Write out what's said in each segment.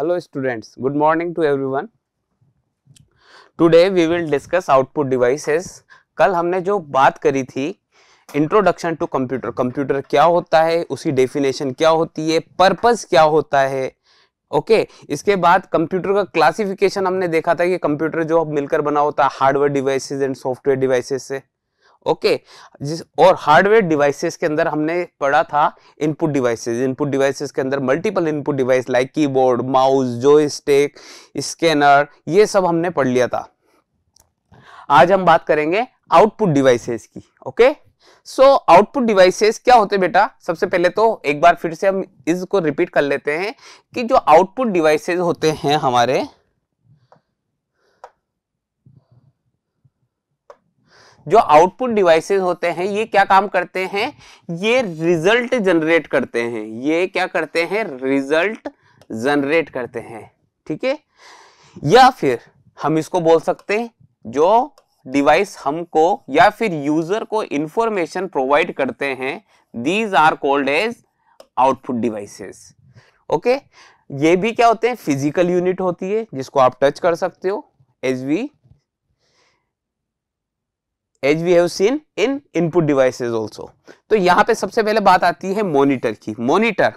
Hello students, good morning to everyone. Today we will discuss output devices. कल हमने जो बात करी थी इंट्रोडक्शन टू कंप्यूटर कंप्यूटर क्या होता है उसकी डेफिनेशन क्या होती है पर्पस क्या होता है ओके okay, इसके बाद कंप्यूटर का क्लासिफिकेशन हमने देखा था कि कंप्यूटर जो अब मिलकर बना होता है hardware devices and software devices से ओके जिस और हार्डवेयर डिवाइसेस के अंदर हमने पढ़ा था इनपुट डिवाइसेस इनपुट डिवाइसेस के अंदर multiple input device like keyboard mouse joystick scanner ये सब हमने पढ़ लिया था आज हम बात करेंगे आउटपुट डिवाइसेस की ओके सो आउटपुट डिवाइसेस क्या होते बेटा सबसे पहले तो एक बार फिर से हम इसको रिपीट कर लेते हैं कि जो आउटपुट डिवाइसेज होते हैं हमारे जो आउटपुट डिवाइसेस होते हैं ये क्या काम करते हैं ये रिजल्ट जनरेट करते हैं ये क्या करते हैं रिजल्ट जनरेट करते हैं ठीक है या फिर हम इसको बोल सकते हैं जो डिवाइस हमको या फिर यूजर को इंफॉर्मेशन प्रोवाइड करते हैं these are called as output devices okay ये भी क्या होते हैं फिजिकल यूनिट होती है जिसको आप टच कर सकते हो as we as we have seen in input devices also तो यहाँ पे सबसे पहले बात आती है मॉनिटर की मॉनिटर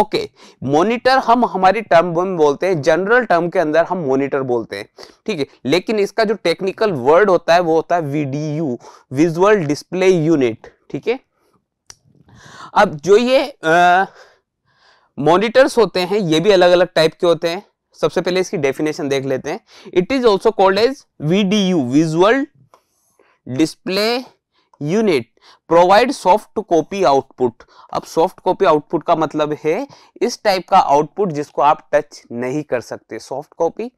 ओके मोनिटर मॉनिटर हम हमारी टर्म में बोलते हैं जनरल टर्म के अंदर हम मॉनिटर बोलते हैं ठीक है लेकिन इसका जो टेक्निकल वर्ड होता है वो होता है वीडीयू विजुअल डिस्प्ले यूनिट ठीक है अब जो ये मॉनिटर्स होते हैं ये भी अलग अलग टाइप के होते हैं सबसे पहले इसकी डेफिनेशन देख लेते हैं it is also called as VDU visual display unit provide soft copy output अब सॉफ्ट कॉपी आउटपुट का मतलब है इस टाइप का आउटपुट जिसको आप टच नहीं कर सकते सॉफ्ट कॉपी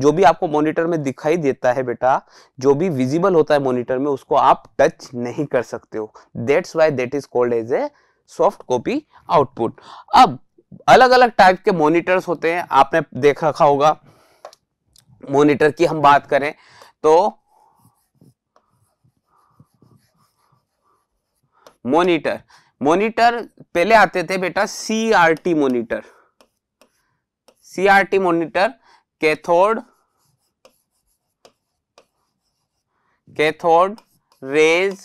जो भी आपको मॉनिटर में दिखाई देता है बेटा जो भी विजिबल होता है मॉनिटर में उसको आप टच नहीं कर सकते हो that's why that is called as a soft copy output अब अलग अलग टाइप के मॉनिटर्स होते हैं आपने देख रखा होगा मॉनिटर की हम बात करें तो मॉनिटर मॉनिटर पहले आते थे बेटा C R T monitor C R T monitor cathode cathode rays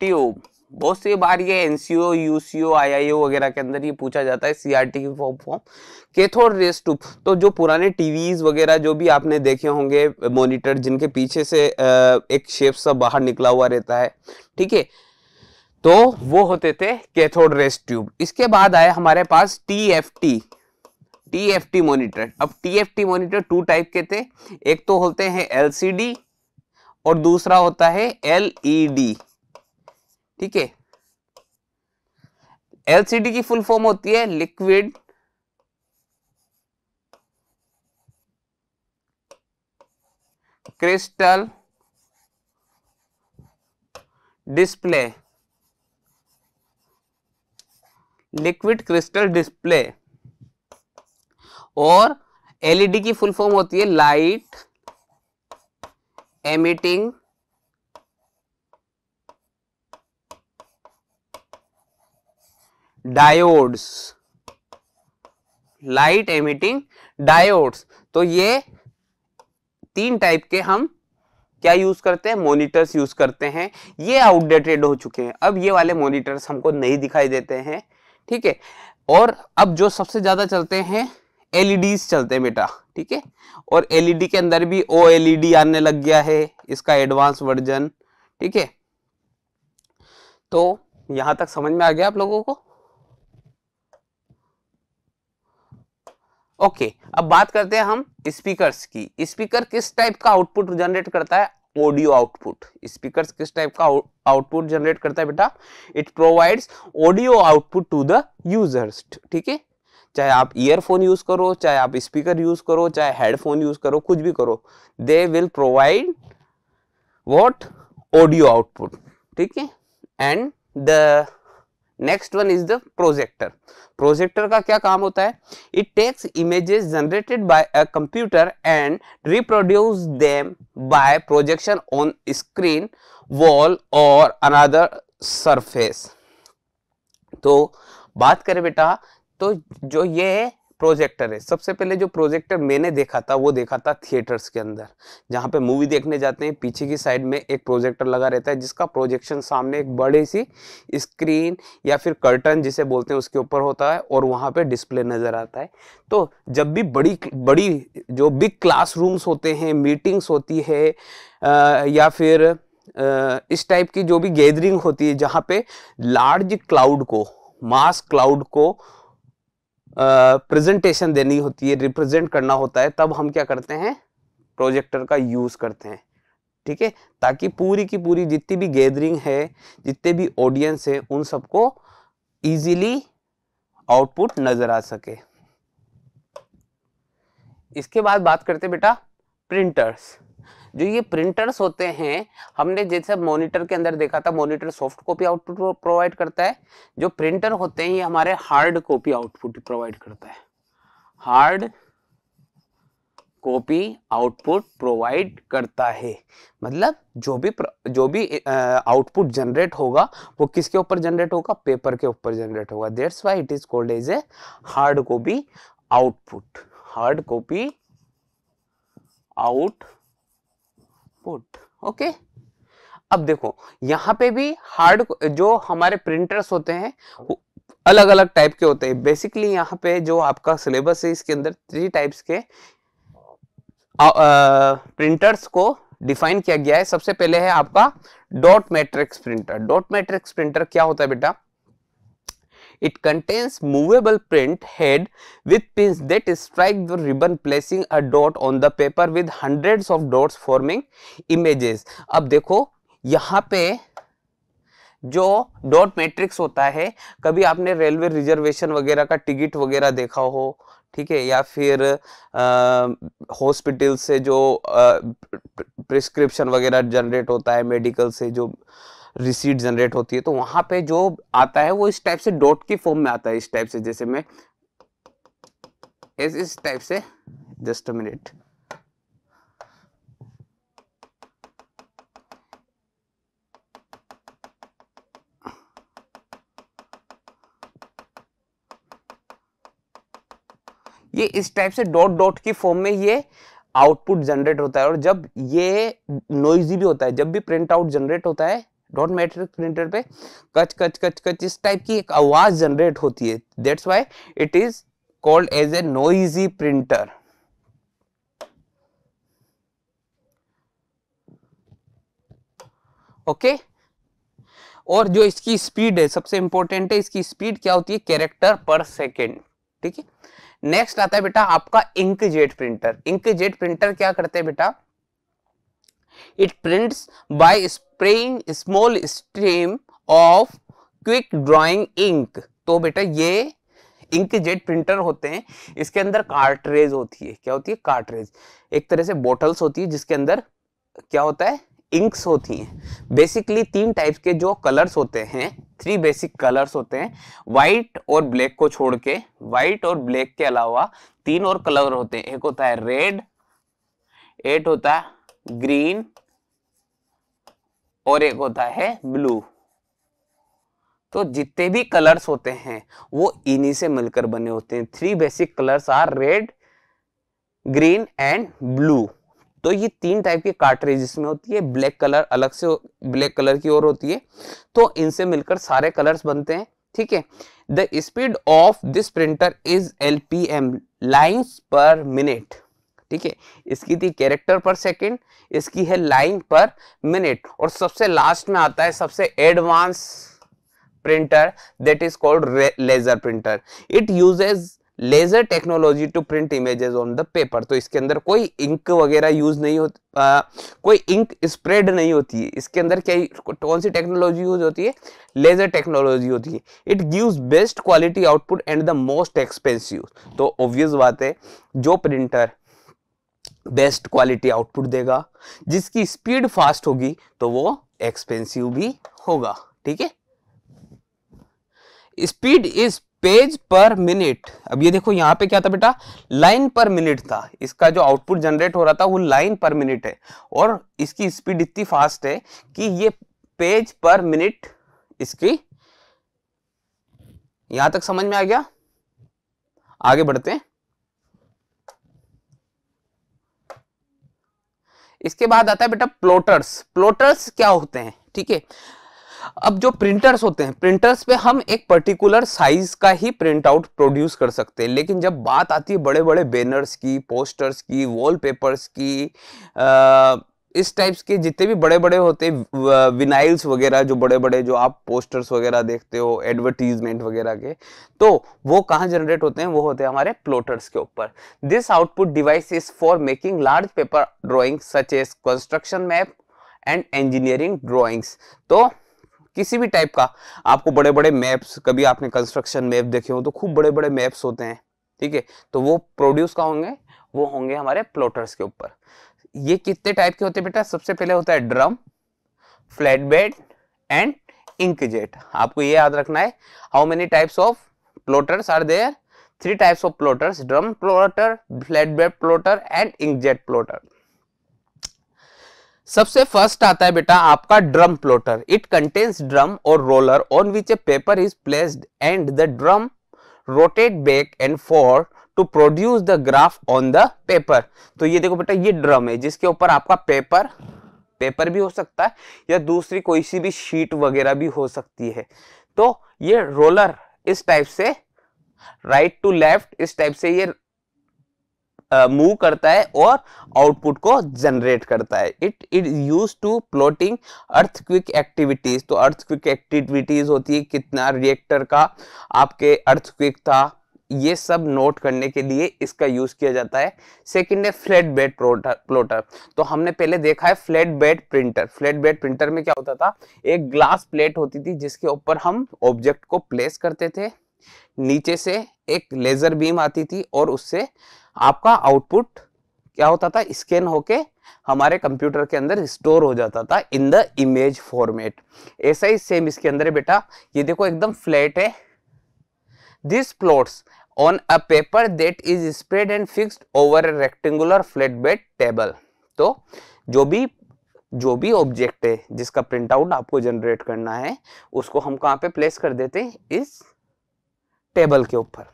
tube बहुत सी बार ये एनसीओ यूसीओ आई आई ओ वगैरह के अंदर ये पूछा जाता है सीआरटी की form form cathode rays tube तो जो पुराने टीवीज वगैरह जो भी आपने देखे होंगे मोनिटर जिनके पीछे से एक शेप सा बाहर निकला हुआ रहता है ठीक है तो वो होते थे कैथोड रेस ट्यूब इसके बाद आए हमारे पास T F T T F T monitor अब T F T monitor two type के थे एक तो होते हैं एल सी डी और दूसरा होता है एलईडी डी e ठीक है एलसीडी की फुल फॉर्म होती है liquid crystal display liquid crystal display और एलईडी e की फुल फॉर्म होती है light emitting diodes light emitting diodes तो ये तीन टाइप के हम क्या यूज करते हैं मॉनिटर्स यूज करते हैं ये आउटडेटेड हो चुके हैं अब ये वाले मॉनिटर्स हमको नहीं दिखाई देते हैं ठीक है और अब जो सबसे ज्यादा चलते हैं एलईडीज e चलते हैं बेटा ठीक है और एलईडी e के अंदर भी ओ एलईडी e आने लग गया है इसका एडवांस वर्जन ठीक है तो यहां तक समझ में आ गया आप लोगों को ओके अब बात करते हैं हम स्पीकर्स की स्पीकर किस टाइप का आउटपुट जनरेट करता है ऑडियो आउटपुट स्पीकर किस टाइप का आउटपुट जनरेट करता है बेटा it provides audio output to the users ठीक है चाहे आप ईयरफोन यूज करो चाहे आप स्पीकर यूज करो चाहे हेडफोन यूज करो कुछ भी करो they will provide what audio output ठीक है and the next one is the projector projector का क्या काम होता है it takes images generated by a computer and reproduce them by projection on screen wall और अनदर सरफेस तो बात करें बेटा तो जो ये प्रोजेक्टर है सबसे पहले जो प्रोजेक्टर मैंने देखा था वो देखा था थिएटर्स के अंदर जहाँ पे मूवी देखने जाते हैं पीछे की साइड में एक प्रोजेक्टर लगा रहता है जिसका प्रोजेक्शन सामने एक बड़ी सी स्क्रीन या फिर कर्टन जिसे बोलते हैं उसके ऊपर होता है और वहाँ पर डिस्प्ले नज़र आता है तो जब भी बड़ी बड़ी जो बिग क्लास होते हैं मीटिंग्स होती है या फिर इस टाइप की जो भी गैदरिंग होती है जहाँ पे लार्ज क्लाउड को मास क्लाउड को प्रेजेंटेशन देनी होती है रिप्रेजेंट करना होता है तब हम क्या करते हैं प्रोजेक्टर का यूज़ करते हैं ठीक है ताकि पूरी की पूरी जितनी भी गैदरिंग है जितने भी ऑडियंस है उन सबको इजीली आउटपुट नजर आ सके इसके बाद बात करते बेटा प्रिंटर्स जो ये प्रिंटर्स होते हैं हमने जैसे मॉनिटर के अंदर देखा था monitor soft copy output provide करता है जो प्रिंटर होते हैं ये हमारे हार्ड कॉपी आउटपुट प्रोवाइड करता है हार्ड कॉपी आउटपुट प्रोवाइड करता है मतलब जो भी जो भी आउटपुट जनरेट होगा वो किसके ऊपर जनरेट होगा पेपर के ऊपर जनरेट होगा that's why it is called as a hard copy output hard copy output okay अब देखो यहाँ पे भी हार्ड जो हमारे प्रिंटर्स होते हैं अलग अलग टाइप के होते हैं बेसिकली यहाँ पे जो आपका सिलेबस है इसके अंदर थ्री टाइप्स के आ, आ, प्रिंटर्स को डिफाइन किया गया है सबसे पहले है आपका dot matrix printer dot matrix printer क्या होता है बेटा It contains movable print head with pins that strike the ribbon placing a dot on the paper with hundreds of dots forming images. अब देखो यहाँ पे जो डॉट मैट्रिक्स होता है कभी आपने रेलवे रिजर्वेशन वगैरह का टिकट वगैरह देखा हो ठीक है या फिर हॉस्पिटल से जो प्रिस्क्रिप्शन वगैरह जनरेट होता है मेडिकल से जो रिसीट जनरेट होती है तो वहां पे जो आता है वो इस टाइप से डॉट की फॉर्म में आता है इस टाइप से जैसे मैं इस इस टाइप से जस्ट मिनट ये इस टाइप से डॉट डॉट की फॉर्म में ये आउटपुट जनरेट होता है और जब ये नॉइजी भी होता है जब भी प्रिंट आउट जनरेट होता है डॉट मैट्रिक्स प्रिंटर पे कच कच कच कच इस टाइप की एक आवाज जनरेट होती है that's why it is called as a noisy printer okay okay? और जो इसकी स्पीड है सबसे इंपॉर्टेंट है इसकी स्पीड क्या होती है कैरेक्टर पर सेकेंड ठीक है नेक्स्ट आता है बेटा आपका इंकजेट प्रिंटर इंकजेट प्रिंटर क्या करते हैं बेटा it prints by spraying small stream of quick drying ink तो बेटा ये इंक जेट प्रिंटर होते हैं इसके अंदर कार्टरेज होती है क्या होती है कार्टरेज एक तरह से बोटल्स होती है जिसके अंदर क्या होता है इंक्स होती हैं बेसिकली तीन टाइप के जो कलर्स होते हैं थ्री बेसिक कलर्स होते हैं वाइट और ब्लैक को छोड़ के वाइट और ब्लैक के अलावा तीन और कलर होते हैं एक होता है रेड एट होता है ग्रीन और एक होता है ब्लू तो जितने भी कलर्स होते हैं वो इन्हीं से मिलकर बने होते हैं three basic colours are red green and blue तो ये तीन टाइप के कार्टरेज इसमें होती है ब्लैक कलर अलग से ब्लैक कलर की ओर होती है तो इनसे मिलकर सारे कलर्स बनते हैं ठीक है the speed of this printer is L P M lines per minute ठीक है इसकी थी कैरेक्टर पर सेकंड इसकी है लाइन पर मिनट और सबसे लास्ट में आता है सबसे advance printer that is called laser printer it uses laser technology to print images on the paper तो इसके अंदर कोई इंक वगैरह यूज नहीं होता कोई इंक स्प्रेड नहीं होती है इसके अंदर क्या कौन सी टेक्नोलॉजी यूज होती है लेजर टेक्नोलॉजी होती है it gives best quality output and the most expensive तो ऑब्वियस बात है जो प्रिंटर बेस्ट क्वालिटी आउटपुट देगा जिसकी स्पीड फास्ट होगी तो वो एक्सपेंसिव भी होगा ठीक है speed is page per minute अब ये देखो यहां पे क्या था बेटा लाइन पर मिनट था इसका जो आउटपुट जनरेट हो रहा था वो लाइन पर मिनट है और इसकी स्पीड इतनी फास्ट है कि ये पेज पर मिनट इसकी यहां तक समझ में आ गया आगे बढ़ते हैं इसके बाद आता है बेटा प्लोटर्स प्लोटर्स क्या होते हैं ठीक है अब जो प्रिंटर्स होते हैं प्रिंटर्स पे हम एक पर्टिकुलर साइज का ही प्रिंट आउट प्रोड्यूस कर सकते हैं लेकिन जब बात आती है बड़े बड़े बैनर्स की पोस्टर्स की वॉलपेपर्स की आ, इस टाइप्स के जितने भी बड़े बड़े होते विनाइल्स वगैरह जो बड़े बड़े जो आप पोस्टर्स वगैरह देखते हो एडवर्टीजमेंट वगैरह के तो वो कहाँ जनरेट होते हैं वो होते हैं हमारे प्लोटर्स के ऊपर this output device is for making large paper drawing such as construction map and engineering drawings तो किसी भी टाइप का आपको बड़े बड़े मैप्स कभी आपने कंस्ट्रक्शन मैप देखे हो तो खूब बड़े बड़े मैप्स होते हैं ठीक है तो वो प्रोड्यूस का होंगे वो होंगे हमारे प्लोटर्स के ऊपर ये कितने टाइप के होते हैं बेटा सबसे पहले होता है drum flat bed and inkjet आपको ये याद रखना है how many types of plotters are there three types of plotters drum plotter flat bed plotter and inkjet plotter सबसे फर्स्ट आता है बेटा आपका drum plotter it contains drum और roller on which a paper is placed and the drum rotate back and forth to produce the graph on the paper तो ये देखो बेटा ये ड्रम है जिसके ऊपर आपका पेपर पेपर भी हो सकता है या दूसरी कोई सी भी शीट वगैरह भी हो सकती है तो ये रोलर इस टाइप से राइट टू लेफ्ट इस टाइप से ये मूव uh, करता है और आउटपुट को जनरेट करता है it it use to plotting earthquake activities तो अर्थक्विक एक्टिविटीज होती है कितना रिएक्टर का आपके अर्थक्विक था ये सब नोट करने के लिए इसका यूज किया जाता है सेकंड है फ्लैट बेड प्लोटर तो हमने पहले देखा है flat bed printer flat bed printer में क्या होता था एक ग्लास प्लेट होती थी जिसके ऊपर हम ऑब्जेक्ट को प्लेस करते थे नीचे से एक लेजर बीम आती थी और उससे आपका आउटपुट क्या होता था स्कैन होके हमारे कंप्यूटर के अंदर स्टोर हो जाता था इन द इमेज फॉर्मेट ऐसा ही सेम इसके अंदर बेटा ये देखो एकदम फ्लैट है this plots on a paper that is spread and and over a rectangular flat bed table तो जो भी जो भी ऑब्जेक्ट है जिसका प्रिंट आउट आपको जनरेट करना है उसको हम कहाँ पे प्लेस कर देते हैं इस टेबल के ऊपर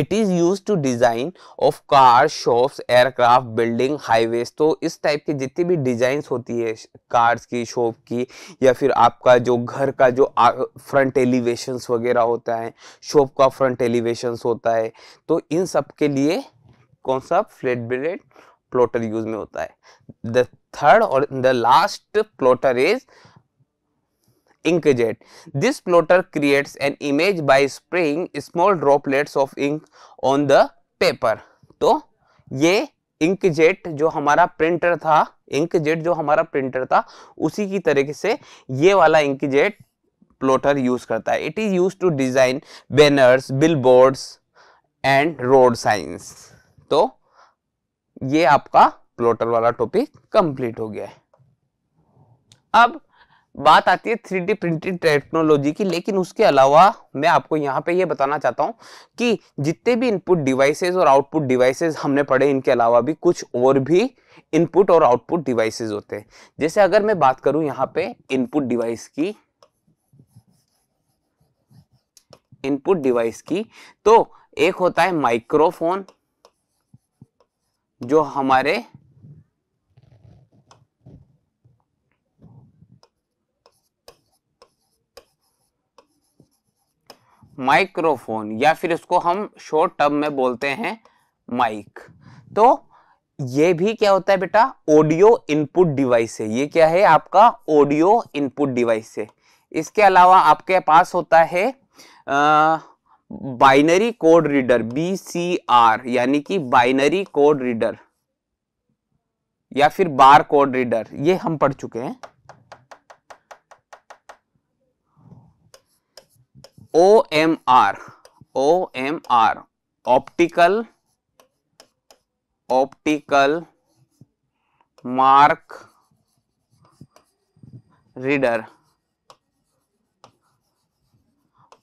it is use to design of car shops aircraft building highways तो इस टाइप की जितनी भी डिज़ाइंस होती है कार्स की शॉप की या फिर आपका जो घर का जो फ्रंट एलिवेशंस वगैरह होता है शॉप का फ्रंट एलिवेशंस होता है तो इन सब के लिए कौन सा फ्लेट ब्लेड प्लॉटर यूज में होता है द थर्ड और the last plotter is inkjet. This plotter creates an image by spraying small droplets of ink on the paper. तो ये इंकजेट जो हमारा प्रिंटर था इंकजेट जो हमारा प्रिंटर था उसी की तरीके से ये वाला इंकजेट प्लोटर यूज करता है it is use to design banners billboards and road signs तो ये आपका प्लोटर वाला टॉपिक कंप्लीट हो गया है अब बात आती है थ्री डी प्रिंटिंग टेक्नोलॉजी की लेकिन उसके अलावा मैं आपको यहाँ पे ये बताना चाहता हूँ कि जितने भी इनपुट डिवाइसेज और आउटपुट डिवाइसेज हमने पढ़े इनके अलावा भी कुछ और भी इनपुट और आउटपुट डिवाइसेज होते हैं जैसे अगर मैं बात करूँ यहाँ पे इनपुट डिवाइस की इनपुट डिवाइस की तो एक होता है माइक्रोफोन जो हमारे माइक्रोफोन या फिर उसको हम शॉर्ट टर्म में बोलते हैं माइक तो ये भी क्या होता है बेटा ऑडियो इनपुट डिवाइस है ये क्या है आपका ऑडियो इनपुट डिवाइस है इसके अलावा आपके पास होता है binary code reader B C R यानी कि बाइनरी कोड रीडर या फिर बार कोड रीडर ये हम पढ़ चुके हैं O M R O M R optical optical mark reader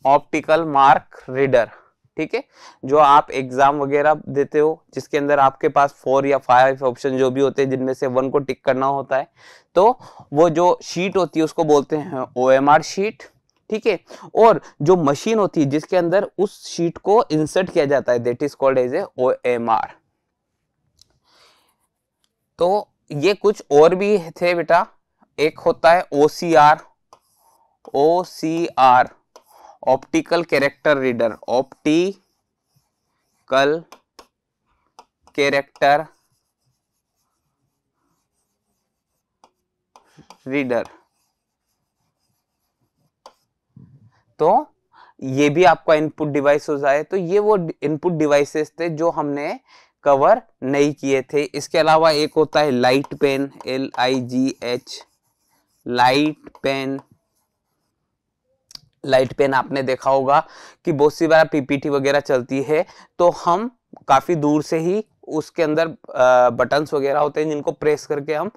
optical mark reader ठीक है जो आप एग्जाम वगैरह देते हो जिसके अंदर आपके पास फोर या फाइव ऑप्शन जो भी होते हैं जिनमें से वन को टिक करना होता है तो वो जो शीट होती है उसको बोलते हैं ओ एम आर शीट ठीक है और जो मशीन होती है जिसके अंदर उस शीट को इंसर्ट किया जाता है that is called as a O M R तो ये कुछ और भी थे बेटा एक होता है O C R O C R optical character reader optical character reader तो ये भी आपका इनपुट डिवाइस हो जाए तो ये वो इनपुट डिवाइसेस थे जो हमने कवर नहीं किए थे इसके अलावा एक होता है light pen L I G H light pen light pen आपने देखा होगा कि बहुत सी बार पीपीटी वगैरह चलती है तो हम काफ़ी दूर से ही उसके अंदर बटन्स वगैरह होते हैं जिनको प्रेस करके हम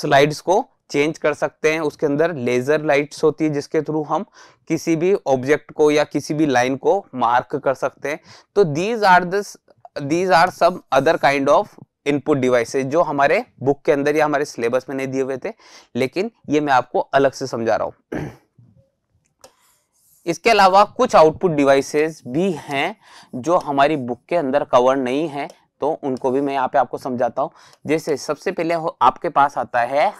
स्लाइड्स को चेंज कर सकते हैं उसके अंदर लेजर लाइट्स होती है जिसके थ्रू हम किसी भी ऑब्जेक्ट को या किसी भी लाइन को मार्क कर सकते हैं तो these are this these are some other kind of input devices जो हमारे बुक के अंदर या हमारे सिलेबस में नहीं दिए हुए थे लेकिन ये मैं आपको अलग से समझा रहा हूँ इसके अलावा कुछ आउटपुट डिवाइसेस भी हैं जो हमारी बुक के अंदर कवर नहीं है तो उनको भी मैं यहाँ पे आपको समझाता हूँ जैसे सबसे पहले आपके पास आता है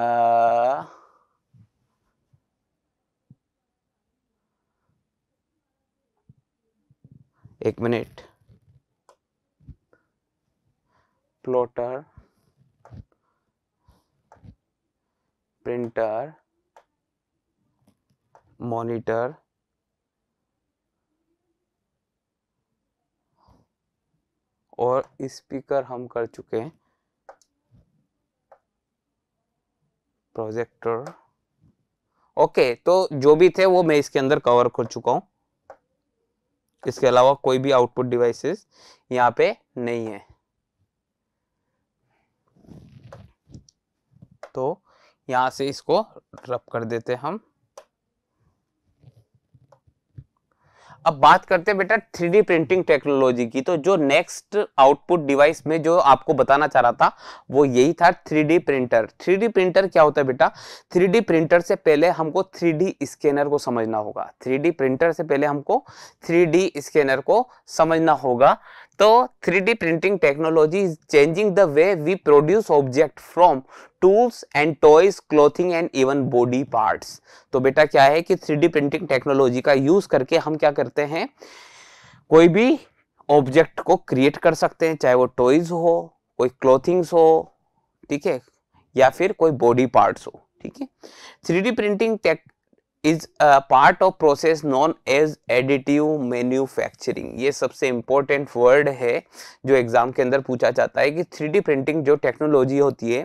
Uh, एक मिनट प्लॉटर प्रिंटर मॉनिटर और स्पीकर हम कर चुके हैं प्रोजेक्टर ओके तो जो भी थे वो मैं इसके अंदर कवर कर चुका हूं इसके अलावा कोई भी आउटपुट डिवाइसेस यहां पे नहीं है तो यहां से इसको रब कर देते हम अब बात करते हैं बेटा थ्री प्रिंटिंग टेक्नोलॉजी की तो जो नेक्स्ट आउटपुट डिवाइस में जो आपको बताना चाह रहा था वो यही था थ्री प्रिंटर थ्री प्रिंटर क्या होता है बेटा थ्री प्रिंटर से पहले हमको थ्री स्कैनर को समझना होगा थ्री प्रिंटर से पहले हमको थ्री स्कैनर को समझना होगा तो three printing technology is changing the way we produce object from tools and toys clothing and even body parts तो बेटा क्या है कि थ्री प्रिंटिंग टेक्नोलॉजी का यूज करके हम क्या करते हैं कोई भी ऑब्जेक्ट को क्रिएट कर सकते हैं चाहे वो टॉयज हो कोई क्लोथिंग्स हो ठीक है या फिर कोई बॉडी पार्ट्स हो ठीक है three printing tech is part of process known as additive manufacturing ये सबसे इम्पोर्टेंट वर्ड है जो एग्जाम के अंदर पूछा जाता है कि थ्री प्रिंटिंग जो टेक्नोलॉजी होती है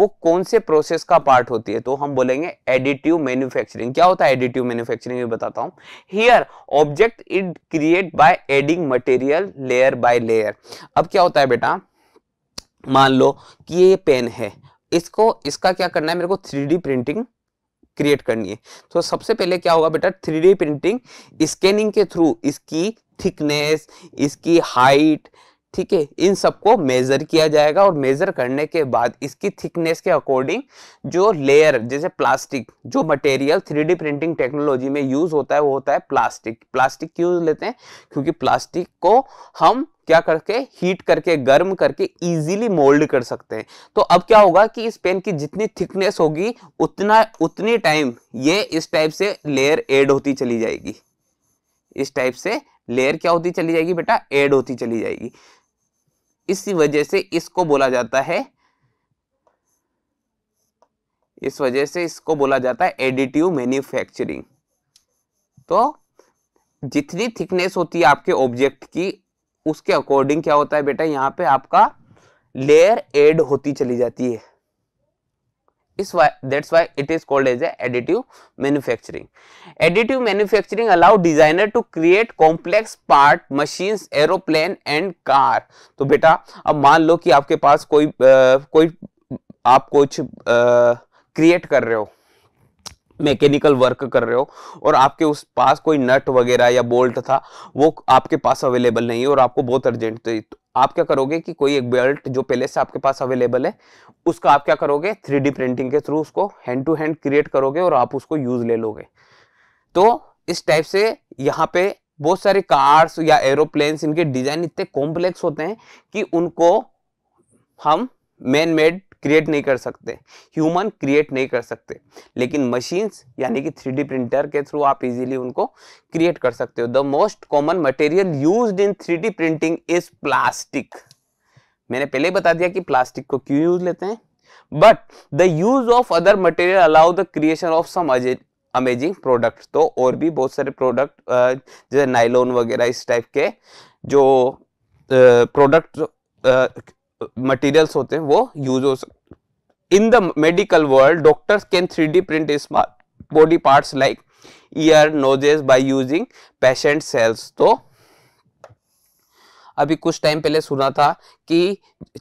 वो कौन से प्रोसेस का पार्ट होती है तो हम बोलेंगे एडिटिव मैन्युफैक्चरिंग क्या होता है एडिटिव मैन्युफैक्चरिंग ये बताता हूँ here object it create by adding material layer by layer अब क्या होता है बेटा मान लो कि ये पेन है इसको इसका क्या करना है मेरे को थ्री प्रिंटिंग क्रिएट करनी है तो सबसे पहले क्या होगा बेटा थ्री प्रिंटिंग स्कैनिंग के थ्रू इसकी थिकनेस इसकी हाइट ठीक है इन सबको मेजर किया जाएगा और मेजर करने के बाद इसकी थिकनेस के अकॉर्डिंग जो लेयर जैसे प्लास्टिक जो मटेरियल थ्री प्रिंटिंग टेक्नोलॉजी में यूज होता है वो होता है प्लास्टिक प्लास्टिक क्यों लेते हैं क्योंकि प्लास्टिक को हम क्या करके हीट करके गर्म करके इजीली मोल्ड कर सकते हैं तो अब क्या होगा कि इस पेन की जितनी थिकनेस होगी उतना उतनी टाइम ये इस टाइप से लेयर एड होती चली जाएगी इस टाइप से लेयर क्या होती चली जाएगी बेटा एड होती चली जाएगी इसी वजह से इसको बोला जाता है इस वजह से इसको बोला जाता है एडिटिव मैन्युफैक्चरिंग तो जितनी थिकनेस होती है आपके ऑब्जेक्ट की उसके अकॉर्डिंग क्या होता है बेटा यहाँ पे आपका लेयर एड होती चली जाती है इस that's why it is called as additive manufacturing additive manufacturing allow designer to create complex part machine aeroplane and car तो बेटा अब मान लो कि आपके पास कोई आ, कोई आप कुछ क्रिएट कर रहे हो मैकेनिकल वर्क कर रहे हो और आपके उस पास कोई नट वगैरह या बोल्ट था वो आपके पास अवेलेबल नहीं है और आपको बहुत अर्जेंट थी तो आप क्या करोगे कि कोई एक बेल्ट जो पहले से आपके पास अवेलेबल है उसका आप क्या करोगे थ्री प्रिंटिंग के थ्रू उसको हैंड टू हैंड क्रिएट करोगे और आप उसको यूज ले लोगे तो इस टाइप से यहाँ पे बहुत सारे कार्स या एरोप्लेन्स इनके डिजाइन इतने कॉम्प्लेक्स होते हैं कि उनको हम मैन मेड क्रिएट नहीं कर सकते ह्यूमन क्रिएट नहीं कर सकते लेकिन मशीन्स यानी कि थ्री प्रिंटर के थ्रू आप इजीली उनको क्रिएट कर सकते हो the most common material use in three printing is plastic मैंने पहले बता दिया कि प्लास्टिक को क्यों यूज लेते हैं but the use of other material allow the creation of some amazing product तो और भी बहुत सारे प्रोडक्ट जैसे नाइलोन वगैरह इस टाइप के जो प्रोडक्ट मटेरियल्स होते हैं वो यूज हो सकते in the medical world doctors can three D print smart body parts like ear noses by using patient cells तो अभी कुछ टाइम पहले सुना था कि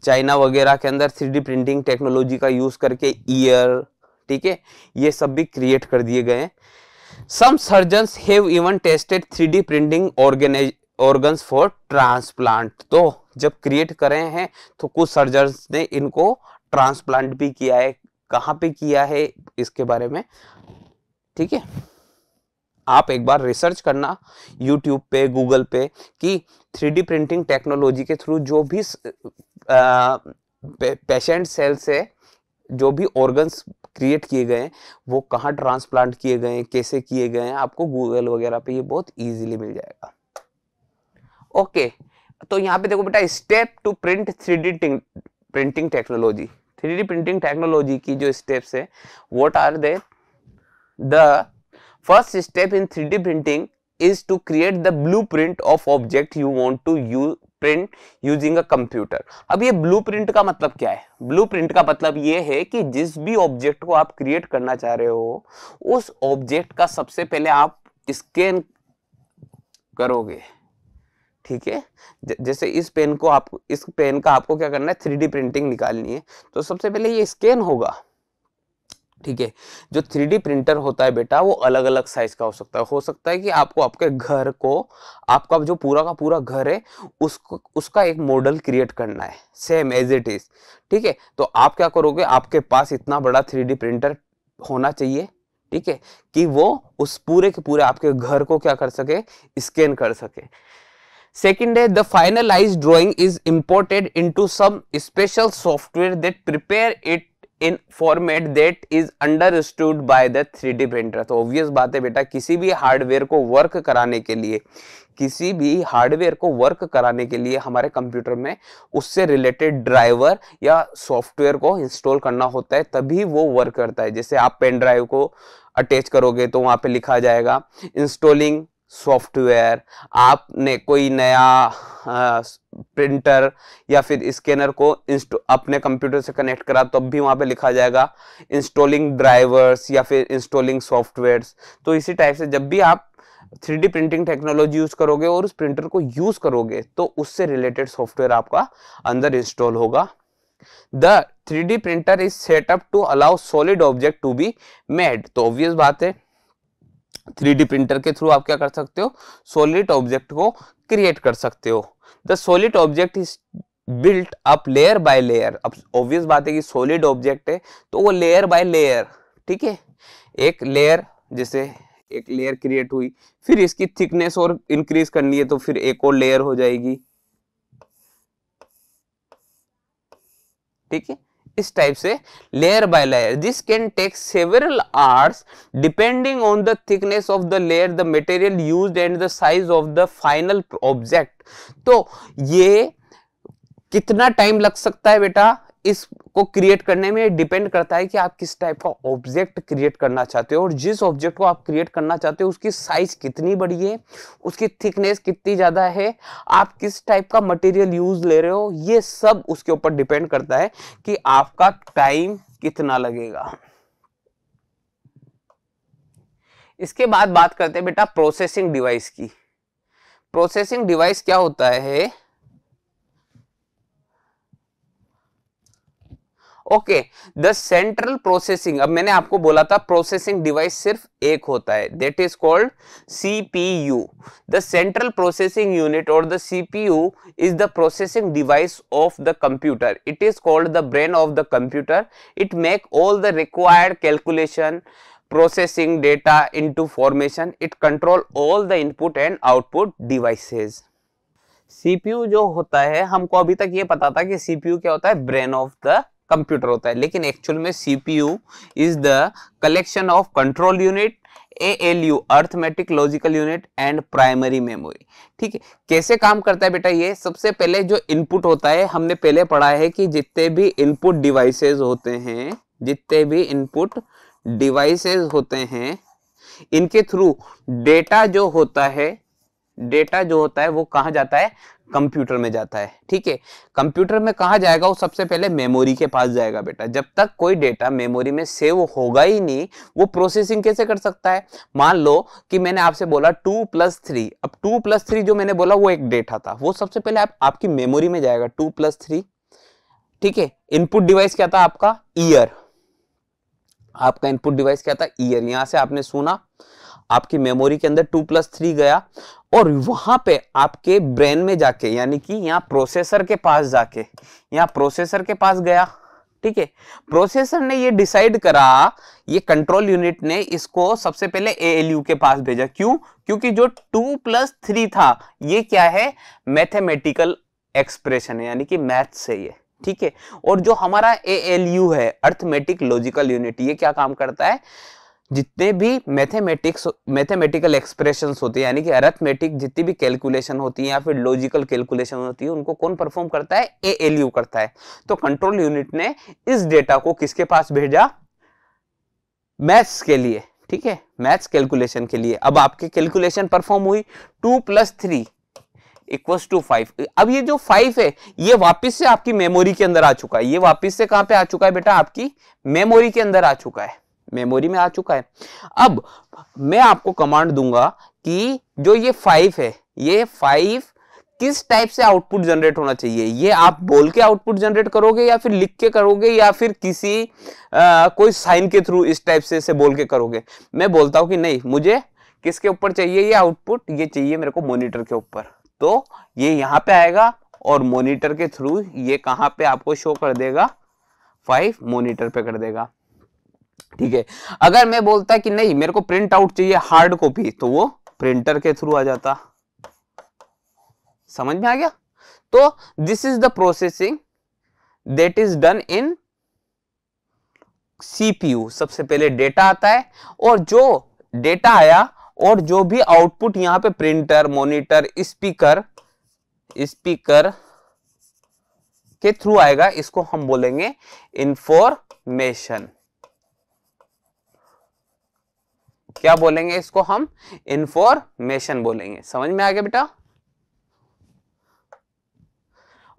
चाइना वगैरह के अंदर थ्री प्रिंटिंग टेक्नोलॉजी का यूज करके ईयर ठीक है ये सब भी क्रिएट कर दिए गए some surgeon have even tested three printing organize organs for transplant तो जब क्रिएट कर रहे हैं तो कुछ सर्जन ने इनको ट्रांसप्लांट भी किया है कहाँ पे किया है इसके बारे में ठीक है आप एक बार रिसर्च करना यूट्यूब पे गूगल पे कि थ्री प्रिंटिंग टेक्नोलॉजी के थ्रू जो भी पेशेंट सेल से जो भी ऑर्गन्स क्रिएट किए गए वो कहाँ ट्रांसप्लांट किए गए कैसे किए गए आपको गूगल वगैरह पे ये बहुत इजीली मिल जाएगा ओके okay. तो यहाँ पे देखो बेटा step to print three printing technology three printing technology की जो स्टेप्स है what are they the first step in three printing is to create the blueprint of object you want to you print using a computer अब ये blueprint का मतलब क्या है blueprint का मतलब ये है कि जिस भी ऑब्जेक्ट को आप क्रिएट करना चाह रहे हो उस ऑब्जेक्ट का सबसे पहले आप स्कैन करोगे ठीक है जैसे इस पेन को आप इस पेन का आपको क्या करना है थ्री प्रिंटिंग निकालनी है तो सबसे पहले ये स्कैन होगा ठीक है जो थ्री प्रिंटर होता है बेटा वो अलग अलग साइज का हो सकता है हो सकता है कि आपको आपके घर को आपका जो पूरा का पूरा घर है उसको उसका एक मॉडल क्रिएट करना है सेम एज इट इज ठीक है तो आप क्या करोगे आपके पास इतना बड़ा थ्री प्रिंटर होना चाहिए ठीक है कि वो उस पूरे के पूरे आपके घर को क्या कर सके स्कैन कर सके सेकेंड है the finalize drawing is imported into some special software that prepare it in format that is understood by the three D printer तो ऑब्वियस बात है बेटा किसी भी हार्डवेयर को वर्क कराने के लिए किसी भी हार्डवेयर को वर्क कराने के लिए हमारे कंप्यूटर में उससे रिलेटेड ड्राइवर या सॉफ्टवेयर को इंस्टॉल करना होता है तभी वो वर्क करता है जैसे आप पेन ड्राइव को अटैच करोगे तो वहाँ पे लिखा जाएगा इंस्टॉलिंग सॉफ्टवेयर आपने कोई नया आ, प्रिंटर या फिर स्कैनर को अपने कंप्यूटर से कनेक्ट करा तब तो भी वहाँ पे लिखा जाएगा इंस्टॉलिंग ड्राइवर्स या फिर इंस्टॉलिंग सॉफ्टवेयर्स तो इसी टाइप से जब भी आप थ्री प्रिंटिंग टेक्नोलॉजी यूज करोगे और उस प्रिंटर को यूज करोगे तो उससे रिलेटेड सॉफ्टवेयर आपका अंदर इंस्टॉल होगा the three printer is setup to allow solid object to be made तो ऑब्वियस बात है थ्री प्रिंटर के थ्रू आप क्या कर सकते हो सॉलिड ऑब्जेक्ट को क्रिएट कर सकते हो the solid object is built up layer by layer अब ऑब्वियस बात है कि सॉलिड ऑब्जेक्ट है तो वो लेयर बाय लेयर ठीक है एक लेयर जैसे एक लेयर क्रिएट हुई फिर इसकी थिकनेस और इंक्रीज करनी है तो फिर एक और लेयर हो जाएगी ठीक है इस टाइप से layer by layer this can take several hours depending on the thickness of the layer the material used and the size of the final object तो ये कितना टाइम लग सकता है बेटा इसको क्रिएट करने में डिपेंड करता है कि आप किस टाइप का ऑब्जेक्ट क्रिएट करना चाहते हो और जिस ऑब्जेक्ट को आप क्रिएट करना चाहते हो उसकी साइज कितनी बड़ी है उसकी थिकनेस कितनी ज़्यादा है आप किस टाइप का मटेरियल यूज ले रहे हो ये सब उसके ऊपर डिपेंड करता है कि आपका टाइम कितना लगेगा इसके बाद बात करते हैं बेटा प्रोसेसिंग डिवाइस की प्रोसेसिंग डिवाइस क्या होता है ओके द सेंट्रल प्रोसेसिंग अब मैंने आपको बोला था प्रोसेसिंग डिवाइस सिर्फ एक होता है that is called CPU the central processing unit और the CPU is the processing device of the computer it is called the brain of the computer it make all the required calculation processing data into formation it control all the input and output devices CPU जो होता है हमको अभी तक ये पता था कि सीपीयू क्या होता है ब्रेन ऑफ द कंप्यूटर होता है लेकिन एक्चुअल में CPU is the collection of control unit A L U arithmetic logical unit and primary memory ठीक है कैसे काम करता है बेटा ये सबसे पहले जो इनपुट होता है हमने पहले पढ़ा है कि जितने भी इनपुट डिवाइसेज होते हैं जितने भी इनपुट डिवाइसेज होते हैं इनके थ्रू डेटा जो होता है डेटा जो होता है वो कहाँ जाता है कंप्यूटर में जाता है ठीक है कंप्यूटर में कहा जाएगा वो सबसे पहले मेमोरी के पास जाएगा बेटा जब तक कोई डेटा मेमोरी में सेव होगा ही नहीं वो प्रोसेसिंग कैसे कर सकता है मान लो कि मैंने आपसे बोला टू प्लस थ्री अब टू प्लस थ्री जो मैंने बोला वो एक डेटा था वो सबसे पहले आप, आपकी मेमोरी में जाएगा टू प्लस थ्री ठीक है इनपुट डिवाइस क्या था आपका ईयर आपका इनपुट डिवाइस क्या था ईयर यहां से आपने सुना आपकी मेमोरी के अंदर टू प्लस थ्री गया और वहां पे आपके ब्रेन में जाके यानी कि यहाँ प्रोसेसर के पास जाके यहाँ प्रोसेसर के पास गया ठीक है प्रोसेसर ने ये डिसाइड करा ये कंट्रोल यूनिट ने इसको सबसे पहले एएलयू के पास भेजा क्यों क्योंकि जो टू प्लस थ्री था ये क्या है मैथमेटिकल एक्सप्रेशन है यानी कि मैथ से ये ठीक है और जो हमारा एएलयू है अर्थमेटिक लॉजिकल यूनिट ये क्या काम करता है जितने भी मैथेमेटिक्स मैथेमेटिकल एक्सप्रेशंस होते हैं यानी कि अरथमेटिक जितनी भी कैलकुलेशन होती है या फिर लॉजिकल कैलकुलेशन होती है उनको कौन परफॉर्म करता है ए एल यू करता है तो कंट्रोल यूनिट ने इस डेटा को किसके पास भेजा मैथ्स के लिए ठीक है मैथ्स कैलकुलेशन के लिए अब आपकी कैलकुलेशन परफॉर्म हुई two plus three equals to five अब ये जो फाइव है ये वापस से आपकी मेमोरी के अंदर आ चुका है ये वापस से कहां पे आ चुका है बेटा आपकी मेमोरी के अंदर आ चुका है मेमोरी में आ चुका है अब मैं आपको कमांड दूंगा कि जो ये फाइव है ये फाइव किस टाइप से आउटपुट जनरेट होना चाहिए ये आप बोल के आउटपुट जनरेट करोगे या फिर लिख के करोगे या फिर किसी आ, कोई साइन के थ्रू इस टाइप से इसे बोल के करोगे मैं बोलता हूं कि नहीं मुझे किसके ऊपर चाहिए ये आउटपुट ये चाहिए मेरे को मोनिटर के ऊपर तो ये यहाँ पे आएगा और मोनिटर के थ्रू ये कहां पे आपको शो कर देगा फाइव मोनिटर पे कर देगा ठीक है अगर मैं बोलता कि नहीं मेरे को प्रिंट आउट चाहिए हार्ड कॉपी तो वो प्रिंटर के थ्रू आ जाता समझ में आ गया तो this is the processing that is done in CPU सबसे पहले डेटा आता है और जो डेटा आया और जो भी आउटपुट यहां पे प्रिंटर मॉनिटर स्पीकर स्पीकर के थ्रू आएगा इसको हम बोलेंगे इंफॉर्मेशन क्या बोलेंगे इसको हम इंफॉर्मेशन बोलेंगे समझ में आ गया बेटा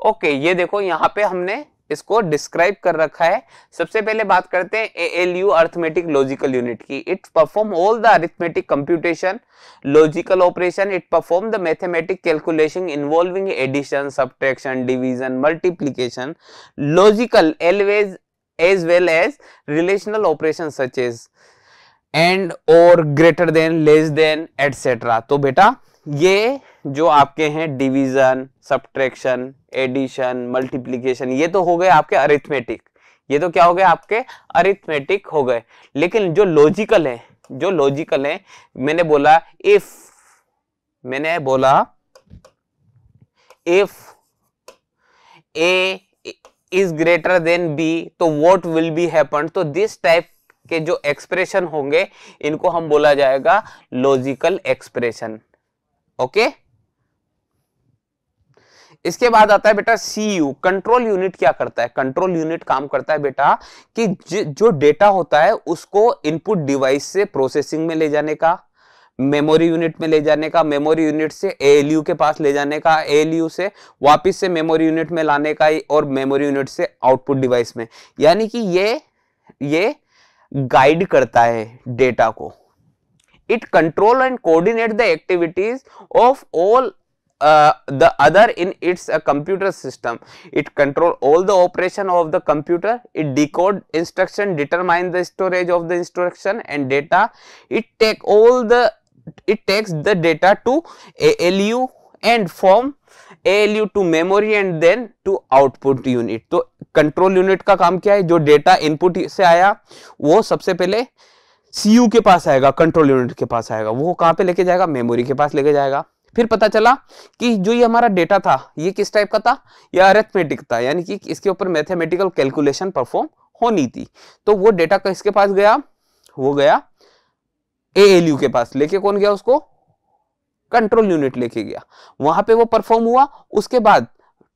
ओके ये देखो यहां पे हमने इसको डिस्क्राइब कर रखा है सबसे पहले बात करते हैं ALU L arithmetic logical unit की it perform all the arithmetic computation logical operation it perform the mathematic calculation involving addition subtraction division multiplication logical always as well as relational operation such as and और greater than less than et cetera तो बेटा ये जो आपके हैं division subtraction addition multiplication ये तो हो गए आपके अरिथमेटिक ये तो क्या हो गए आपके अरिथमेटिक हो गए लेकिन जो लॉजिकल है जो लॉजिकल है मैंने बोला इफ मैंने बोला if A is greater than B तो व्हाट विल बी हैपन तो दिस टाइप के जो एक्सप्रेशन होंगे इनको हम बोला जाएगा लॉजिकल एक्सप्रेशन ओके इसके बाद आता है बेटा सी यू कंट्रोल यूनिट क्या करता है कंट्रोल यूनिट काम करता है बेटा कि जो डेटा होता है उसको इनपुट डिवाइस से प्रोसेसिंग में ले जाने का मेमोरी यूनिट में ले जाने का मेमोरी यूनिट से एएलयू के पास ले जाने का यू से वापस से मेमोरी यूनिट में लाने का और मेमोरी यूनिट से आउटपुट डिवाइस में यानी कि ये ये गाइड करता है डेटा को it control and coordinate the activities of all the other in its computer system it control all the operation of the computer it decode instruction determine the storage of the instruction and data it take all the it takes the data to L U and from U to memory and then to output unit तो control unit का काम क्या है जो data input से आया वो सबसे पहले यू के पास आएगा कंट्रोल यूनिट के पास आएगा वो कहाँ पे लेके जाएगा मेमोरी के पास लेके जाएगा फिर पता चला कि जो ये हमारा डेटा था ये किस टाइप का था यह अरेथमेटिक था यानी कि इसके ऊपर मैथमेटिकल कैलकुलेशन परफॉर्म होनी थी तो वो डेटा किसके पास गया वो गया यू के पास लेके कौन गया उसको कंट्रोल यूनिट लेके गया वहां पे वो परफॉर्म हुआ उसके बाद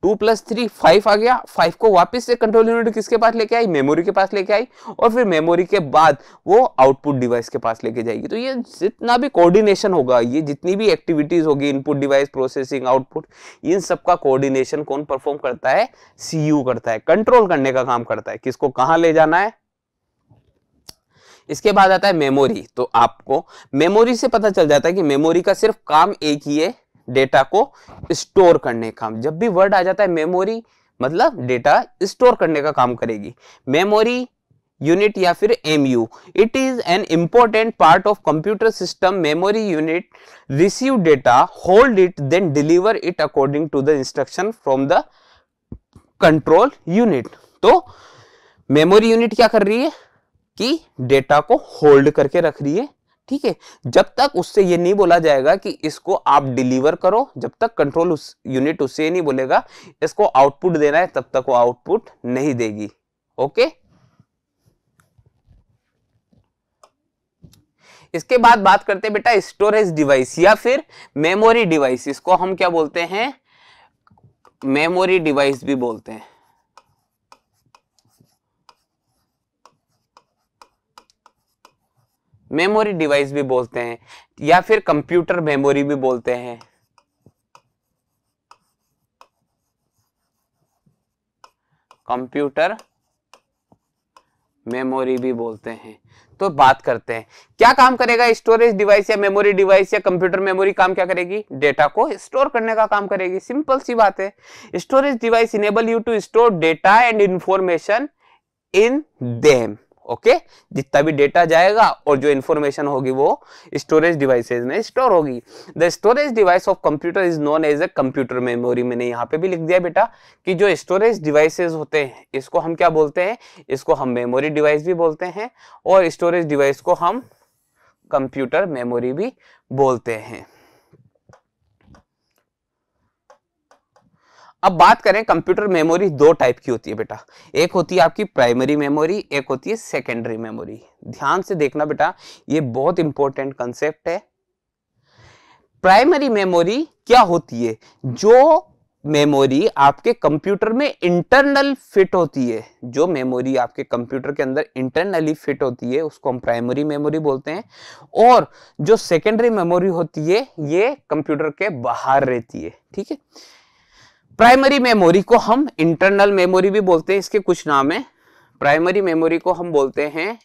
टू प्लस थ्री फाइव आ गया फाइव को वापस से कंट्रोल यूनिट किसके पास लेके आई मेमोरी के पास लेके आई और फिर मेमोरी के बाद वो आउटपुट डिवाइस के पास लेके जाएगी तो ये जितना भी कोऑर्डिनेशन होगा ये जितनी भी एक्टिविटीज होगी इनपुट डिवाइस प्रोसेसिंग आउटपुट इन सब का कोऑर्डिनेशन कौन परफॉर्म करता है सीयू करता है कंट्रोल करने का काम करता है किसको कहाँ ले जाना है इसके बाद आता है मेमोरी तो आपको मेमोरी से पता चल जाता है कि मेमोरी का सिर्फ काम एक ही है डेटा को स्टोर करने का जब भी वर्ड आ जाता है मेमोरी मतलब डेटा स्टोर करने का काम करेगी मेमोरी यूनिट या फिर M U it is an important part of computer system memory unit receive data hold it then deliver it according to the instruction from the control unit तो memory unit क्या कर रही है कि data को hold करके रख रही है ठीक है जब तक उससे ये नहीं बोला जाएगा कि इसको आप डिलीवर करो जब तक कंट्रोल उस यूनिट उससे नहीं बोलेगा इसको आउटपुट देना है तब तक वो आउटपुट नहीं देगी ओके इसके बाद बात करते हैं बेटा स्टोरेज डिवाइस या फिर मेमोरी डिवाइस इसको हम क्या बोलते हैं मेमोरी डिवाइस भी बोलते हैं मेमोरी डिवाइस भी बोलते हैं या फिर कंप्यूटर मेमोरी भी बोलते हैं कंप्यूटर मेमोरी भी बोलते हैं तो बात करते हैं क्या काम करेगा स्टोरेज डिवाइस या मेमोरी डिवाइस या कंप्यूटर मेमोरी काम क्या करेगी डेटा को स्टोर करने का काम करेगी सिंपल सी बात है storage device enable you to store data and information in them okay जितना भी डेटा जाएगा और जो इन्फॉर्मेशन होगी वो स्टोरेज डिवाइसेज में स्टोर होगी the storage device of computer is known as a computer memory मैंने यहाँ पे भी लिख दिया बेटा कि जो स्टोरेज डिवाइसेज होते हैं इसको हम क्या बोलते हैं इसको हम मेमोरी डिवाइस भी बोलते हैं और स्टोरेज डिवाइस को हम कंप्यूटर मेमोरी भी बोलते हैं अब बात करें कंप्यूटर मेमोरी दो टाइप की होती है बेटा एक होती है आपकी प्राइमरी मेमोरी एक होती है सेकेंडरी मेमोरी ध्यान से देखना बेटा ये बहुत इंपॉर्टेंट कंसेप्ट है प्राइमरी मेमोरी क्या होती है जो मेमोरी आपके कंप्यूटर में इंटरनल फिट होती है जो मेमोरी आपके कंप्यूटर के अंदर इंटरनली फिट होती है उसको हम प्राइमरी मेमोरी बोलते हैं और जो सेकेंडरी मेमोरी होती है ये कंप्यूटर के बाहर रहती है ठीक है प्राइमरी मेमोरी को हम इंटरनल मेमोरी भी बोलते हैं इसके कुछ नाम है प्राइमरी मेमोरी को हम बोलते हैं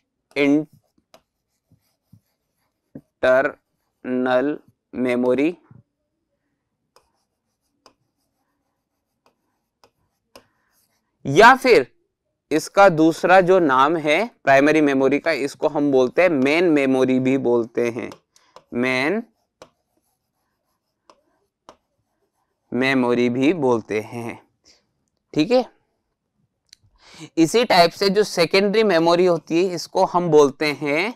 इंटरनल मेमोरी या फिर इसका दूसरा जो नाम है प्राइमरी मेमोरी का इसको हम बोलते हैं मेन मेमोरी भी बोलते हैं मेन मेमोरी भी बोलते हैं ठीक है इसी टाइप से जो सेकेंडरी मेमोरी होती है इसको हम बोलते हैं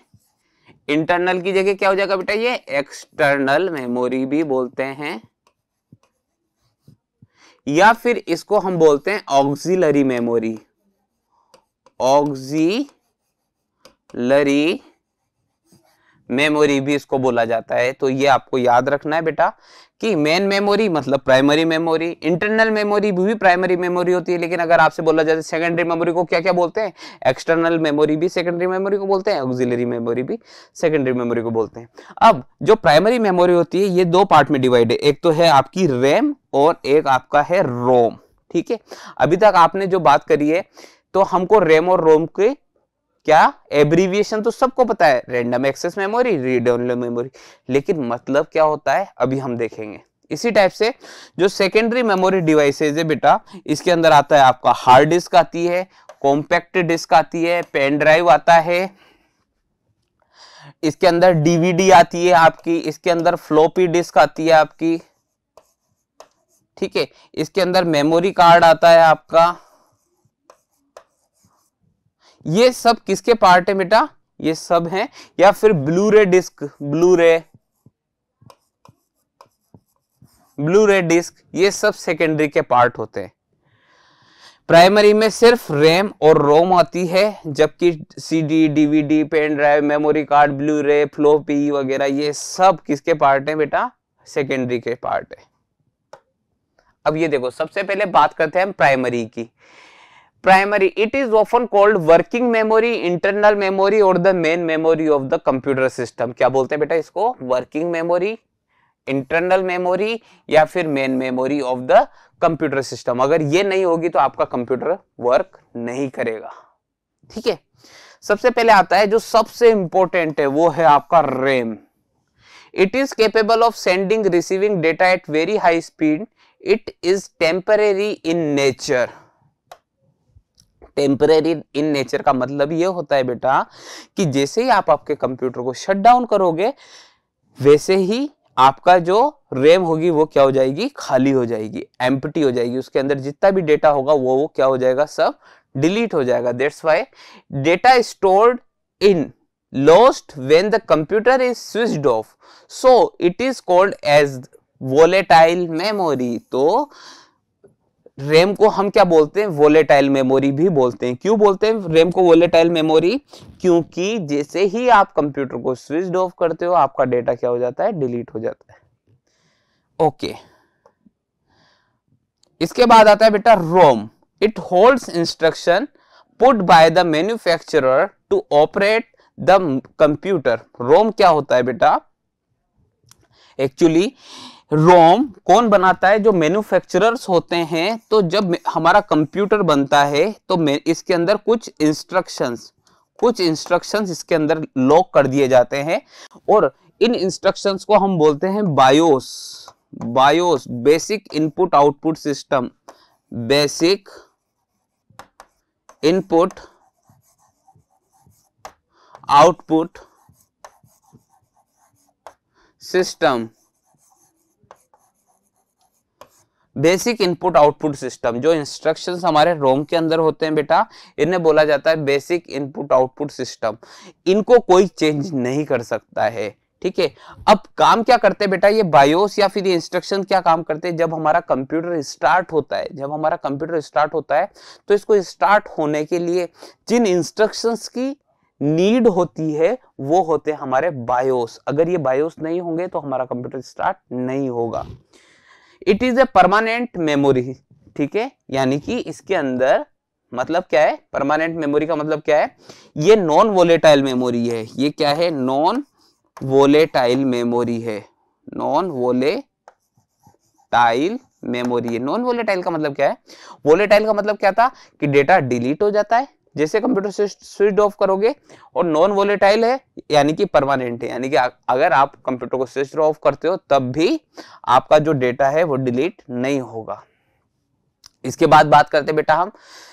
इंटरनल की जगह क्या हो जाएगा बेटा ये एक्सटर्नल मेमोरी भी बोलते हैं या फिर इसको हम बोलते हैं ऑक्सिलरी मेमोरी ऑक्सिलरी मेमोरी भी इसको बोला जाता है तो ये आपको याद रखना है बेटा कि मेन मेमोरी मतलब प्राइमरी मेमोरी इंटरनल मेमोरी भी प्राइमरी मेमोरी होती है लेकिन अगर आपसे बोला जाए सेकेंडरी तो मेमोरी को क्या क्या बोलते हैं एक्सटर्नल मेमोरी भी सेकेंडरी मेमोरी को बोलते हैं ऑक्सिलरी मेमोरी भी सेकेंडरी मेमोरी को बोलते हैं अब जो प्राइमरी मेमोरी होती है ये दो पार्ट में डिवाइड है एक तो है आपकी रैम और एक आपका है रोम ठीक है अभी तक आपने जो बात करी है तो हमको रैम और रोम के क्या एब्रीविएशन तो सबको पता है random access memory read only memory लेकिन मतलब क्या होता है अभी हम देखेंगे इसी टाइप से जो सेकेंडरी मेमोरी डिवाइसेज है बेटा इसके अंदर आता है आपका हार्ड डिस्क आती है कॉम्पैक्ट डिस्क आती है पेन ड्राइव आता है इसके अंदर डीवीडी आती है आपकी इसके अंदर फ्लोपी डिस्क आती है आपकी ठीक है इसके अंदर मेमोरी कार्ड आता है आपका ये सब किसके पार्ट है बेटा ये सब है या फिर blu ray disc blu ray blu ray disc ये सब सेकेंडरी के पार्ट होते हैं प्राइमरी में सिर्फ रैम और रोम आती है जबकि CD, DVD, pen drive memory card blu ray floppy वगैरह ये सब किसके पार्ट है बेटा सेकेंडरी के पार्ट है अब ये देखो सबसे पहले बात करते हैं हम प्राइमरी की primary it is often called working memory internal memory और the main memory of the computer system क्या बोलते हैं बेटा इसको वर्किंग मेमोरी इंटरनल मेमोरी या फिर main memory of the computer system अगर ये नहीं होगी तो आपका कंप्यूटर वर्क नहीं करेगा ठीक है सबसे पहले आता है जो सबसे इंपॉर्टेंट है वो है आपका RAM it is capable of sending receiving data at very high speed it is temporary in nature temporary in nature का मतलब ये होता है बेटा कि जैसे ही आप आपके कंप्यूटर को शट डाउन करोगे वैसे ही आपका जो रैम होगी वो क्या हो जाएगी खाली हो जाएगी एम्पटी हो जाएगी उसके अंदर जितना भी डेटा होगा वो वो क्या हो जाएगा सब डिलीट हो जाएगा that's why data stored in lost when the computer is switched off so it is called as volatile memory तो रैम को हम क्या बोलते हैं वोलेटाइल मेमोरी भी बोलते हैं क्यों बोलते हैं रैम को वोलेटाइल मेमोरी क्योंकि जैसे ही आप कंप्यूटर को स्विच ऑफ करते हो आपका डेटा क्या हो जाता है डिलीट हो जाता है ओके इसके बाद आता है बेटा ROM it holds instruction put by the manufacturer to operate the computer ROM क्या होता है बेटा एक्चुअली रोम कौन बनाता है जो मैन्युफैक्चरर्स होते हैं तो जब हमारा कंप्यूटर बनता है तो इसके अंदर कुछ इंस्ट्रक्शंस कुछ इंस्ट्रक्शंस इसके अंदर लॉक कर दिए जाते हैं और इन इंस्ट्रक्शंस को हम बोलते हैं BIOS BIOS basic input output system basic input output system basic input output system जो इंस्ट्रक्शंस हमारे रोम के अंदर होते हैं बेटा इन्हें बोला जाता है बेसिक इनपुट आउटपुट सिस्टम इनको कोई चेंज नहीं कर सकता है ठीक है अब काम क्या करते हैं बेटा ये बायोस या फिर ये इंस्ट्रक्शन क्या काम करते हैं जब हमारा कंप्यूटर स्टार्ट होता है जब हमारा कंप्यूटर स्टार्ट होता है तो इसको स्टार्ट होने के लिए जिन इंस्ट्रक्शंस की नीड होती है वो होते हैं हमारे बायोस अगर ये बायोस नहीं होंगे तो हमारा कंप्यूटर स्टार्ट नहीं होगा it is a permanent memory ठीक है यानी कि इसके अंदर मतलब क्या है परमानेंट मेमोरी का मतलब क्या है ये नॉन वोलेटाइल मेमोरी है ये क्या है नॉन वोलेटाइल मेमोरी है नॉन वोलेटाइल मेमोरी है नॉन वोलेटाइल का मतलब क्या है वोलेटाइल का मतलब क्या था कि डेटा डिलीट हो जाता है जैसे कंप्यूटर से स्विच ऑफ करोगे और नॉन वोलेटाइल है यानी कि परमानेंट है यानी कि अगर आप कंप्यूटर को स्विच ऑफ करते हो तब भी आपका जो डेटा है वो डिलीट नहीं होगा इसके बाद बात करते बेटा हम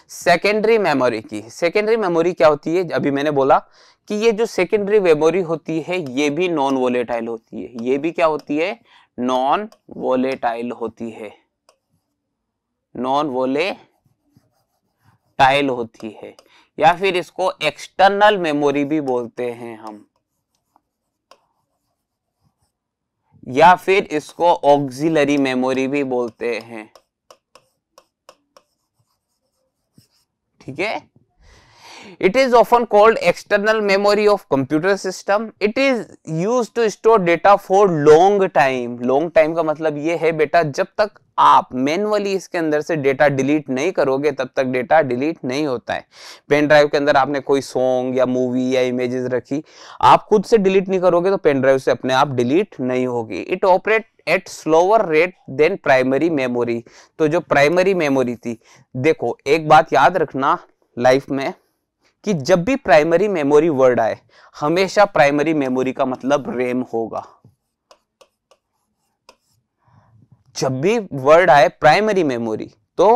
सेकेंडरी मेमोरी की सेकेंडरी मेमोरी क्या होती है अभी मैंने बोला कि ये जो सेकेंडरी मेमोरी होती है ये भी नॉन वोलेटाइल होती है ये भी क्या होती है नॉन वोलेटाइल होती है नॉन वोले टाइल होती है या फिर इसको एक्सटर्नल मेमोरी भी बोलते हैं हम या फिर इसको ऑक्सिलरी मेमोरी भी बोलते हैं ठीक है it is often called external memory of computer system it is use to store data for long time long time का मतलब यह है बेटा जब तक आप मैनुअली इसके अंदर से डेटा डिलीट नहीं करोगे तब तक डेटा डिलीट नहीं होता है पेन ड्राइव के अंदर आपने कोई सॉन्ग या मूवी या इमेजेस रखी आप खुद से डिलीट नहीं करोगे तो पेन ड्राइव से अपने आप डिलीट नहीं होगी it operate at slower rate than primary memory तो जो प्राइमरी मेमोरी थी देखो एक बात याद रखना लाइफ में कि जब भी प्राइमरी मेमोरी वर्ड आए हमेशा प्राइमरी मेमोरी का मतलब रेम होगा जब भी वर्ड आए प्राइमरी मेमोरी तो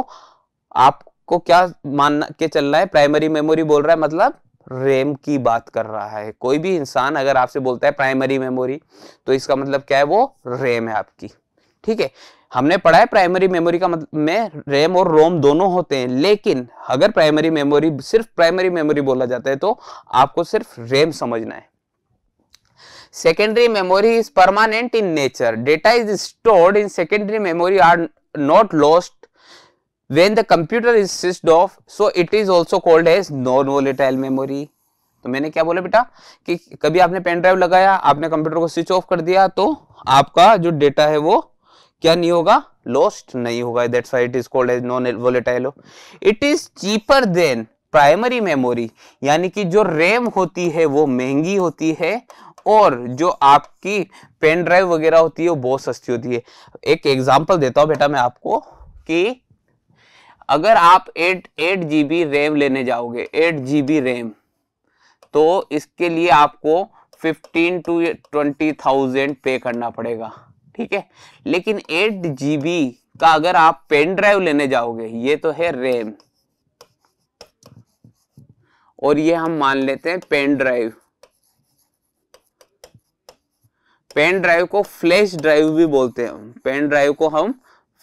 आपको क्या मानना के चल रहा है प्राइमरी मेमोरी बोल रहा है मतलब रेम की बात कर रहा है कोई भी इंसान अगर आपसे बोलता है प्राइमरी मेमोरी तो इसका मतलब क्या है वो रेम है आपकी ठीक है हमने पढ़ा है प्राइमरी मेमोरी का मतलब में रैम और रोम दोनों होते हैं लेकिन अगर प्राइमरी मेमोरी सिर्फ प्राइमरी मेमोरी बोला जाता है तो आपको सिर्फ रैम समझना है secondary memory is permanent in nature data is stored in secondary memory are not lost when the computer is switched off so it is also called as non volatile memory तो मैंने क्या बोला बेटा कि कभी आपने पेन ड्राइव लगाया आपने कंप्यूटर को स्विच ऑफ कर दिया तो आपका जो डेटा है वो क्या नहीं होगा लॉस्ट नहीं होगा that's why it is called as non volatile it is cheaper than primary memory यानी कि जो रैम होती है वो महंगी होती है और जो आपकी पेन ड्राइव वगैरह होती है वो बहुत सस्ती होती है एक एग्जाम्पल देता हूँ बेटा मैं आपको कि अगर आप eight eight G B RAM लेने जाओगे एट जी बी रैम तो इसके लिए आपको फिफ्टीन टू ट्वेंटी थाउजेंड पे करना पड़ेगा ठीक है लेकिन एट जी बी का अगर आप पेन ड्राइव लेने जाओगे ये तो है रैम और ये हम मान लेते हैं पेन ड्राइव पेन ड्राइव को फ्लैश ड्राइव भी बोलते हैं पेन ड्राइव को हम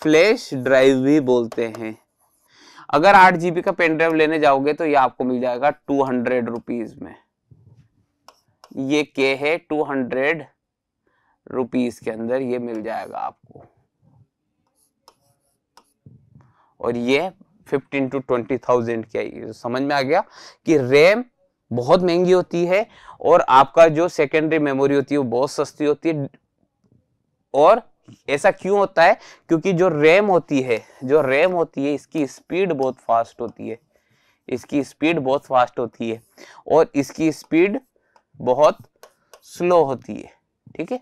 फ्लैश ड्राइव भी बोलते हैं अगर आठ जीबी का पेन ड्राइव लेने जाओगे तो ये आपको मिल जाएगा टू हंड्रेड रुपीज में ये के है टू हंड्रेड रुपीज के अंदर ये मिल जाएगा आपको और ये फिफ्टीन टू ट्वेंटी थाउजेंड के समझ में आ गया कि रैम बहुत महंगी होती है और आपका जो सेकेंडरी मेमोरी होती है वो बहुत सस्ती होती है और ऐसा क्यों होता है क्योंकि जो रैम होती है जो रैम होती है इसकी स्पीड बहुत फास्ट होती है इसकी स्पीड बहुत फास्ट होती है और इसकी स्पीड बहुत स्लो होती है ठीक है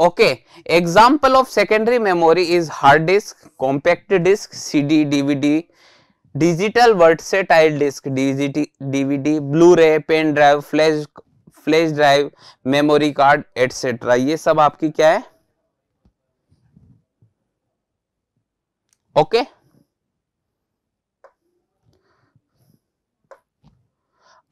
okay example of secondary memory is hard disk compact disc C D DVD digital versatile disc DVD blu ray pen drive flash flash drive memory card etcetera ये सब आपकी क्या है ओके okay?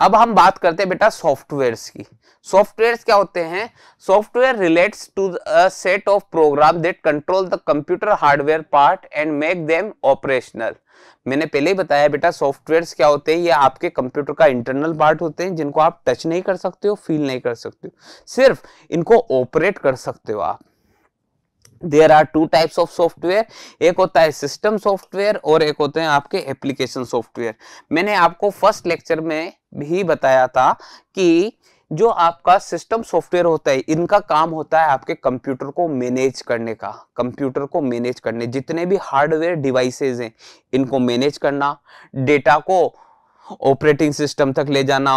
अब हम बात करते हैं बेटा सॉफ्टवेयर्स की सॉफ्टवेयर्स क्या होते हैं software relates to set of program that control the computer hardware part and make them operational मैंने पहले ही बताया बेटा सॉफ्टवेयर्स क्या होते हैं ये आपके कंप्यूटर का इंटरनल पार्ट होते हैं जिनको आप टच नहीं कर सकते हो फील नहीं कर सकते हो सिर्फ इनको ऑपरेट कर सकते हो आप there are two types of software एक होता है सिस्टम सॉफ्टवेयर और एक होते हैं आपके एप्लीकेशन सॉफ्टवेयर मैंने आपको फर्स्ट लेक्चर में भी बताया था कि जो आपका सिस्टम सॉफ्टवेयर होता है इनका काम होता है आपके कंप्यूटर को मैनेज करने का कंप्यूटर को मैनेज करने जितने भी हार्डवेयर डिवाइसेज हैं इनको मैनेज करना डेटा को ऑपरेटिंग सिस्टम तक ले जाना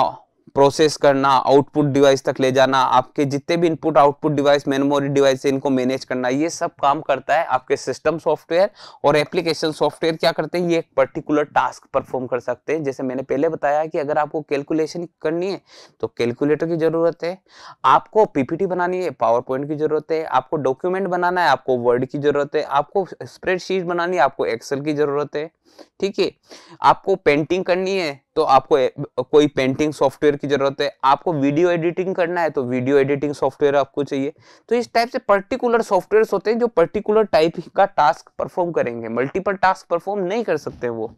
प्रोसेस करना आउटपुट डिवाइस तक ले जाना आपके जितने भी input output device memory device इनको मैनेज करना ये सब काम करता है आपके सिस्टम सॉफ्टवेयर और एप्लीकेशन सॉफ्टवेयर क्या करते हैं ये एक पर्टिकुलर टास्क परफॉर्म कर सकते हैं जैसे मैंने पहले बताया कि अगर आपको कैलकुलेशन करनी है तो कैलकुलेटर की ज़रूरत है आपको पीपीटी बनानी है पावर पॉइंट की ज़रूरत है आपको डॉक्यूमेंट बनाना है आपको वर्ड की ज़रूरत है आपको स्प्रेडशीट बनानी है आपको एक्सेल की ज़रूरत है ठीक है आपको पेंटिंग करनी है तो आपको कोई पेंटिंग सॉफ्टवेयर की जरूरत है आपको वीडियो एडिटिंग करना है तो वीडियो एडिटिंग सॉफ्टवेयर आपको चाहिए तो इस टाइप से पर्टिकुलर सॉफ्टवेयर होते हैं जो पर्टिकुलर टाइप का टास्क परफॉर्म करेंगे मल्टीपल टास्क परफॉर्म नहीं कर सकते वो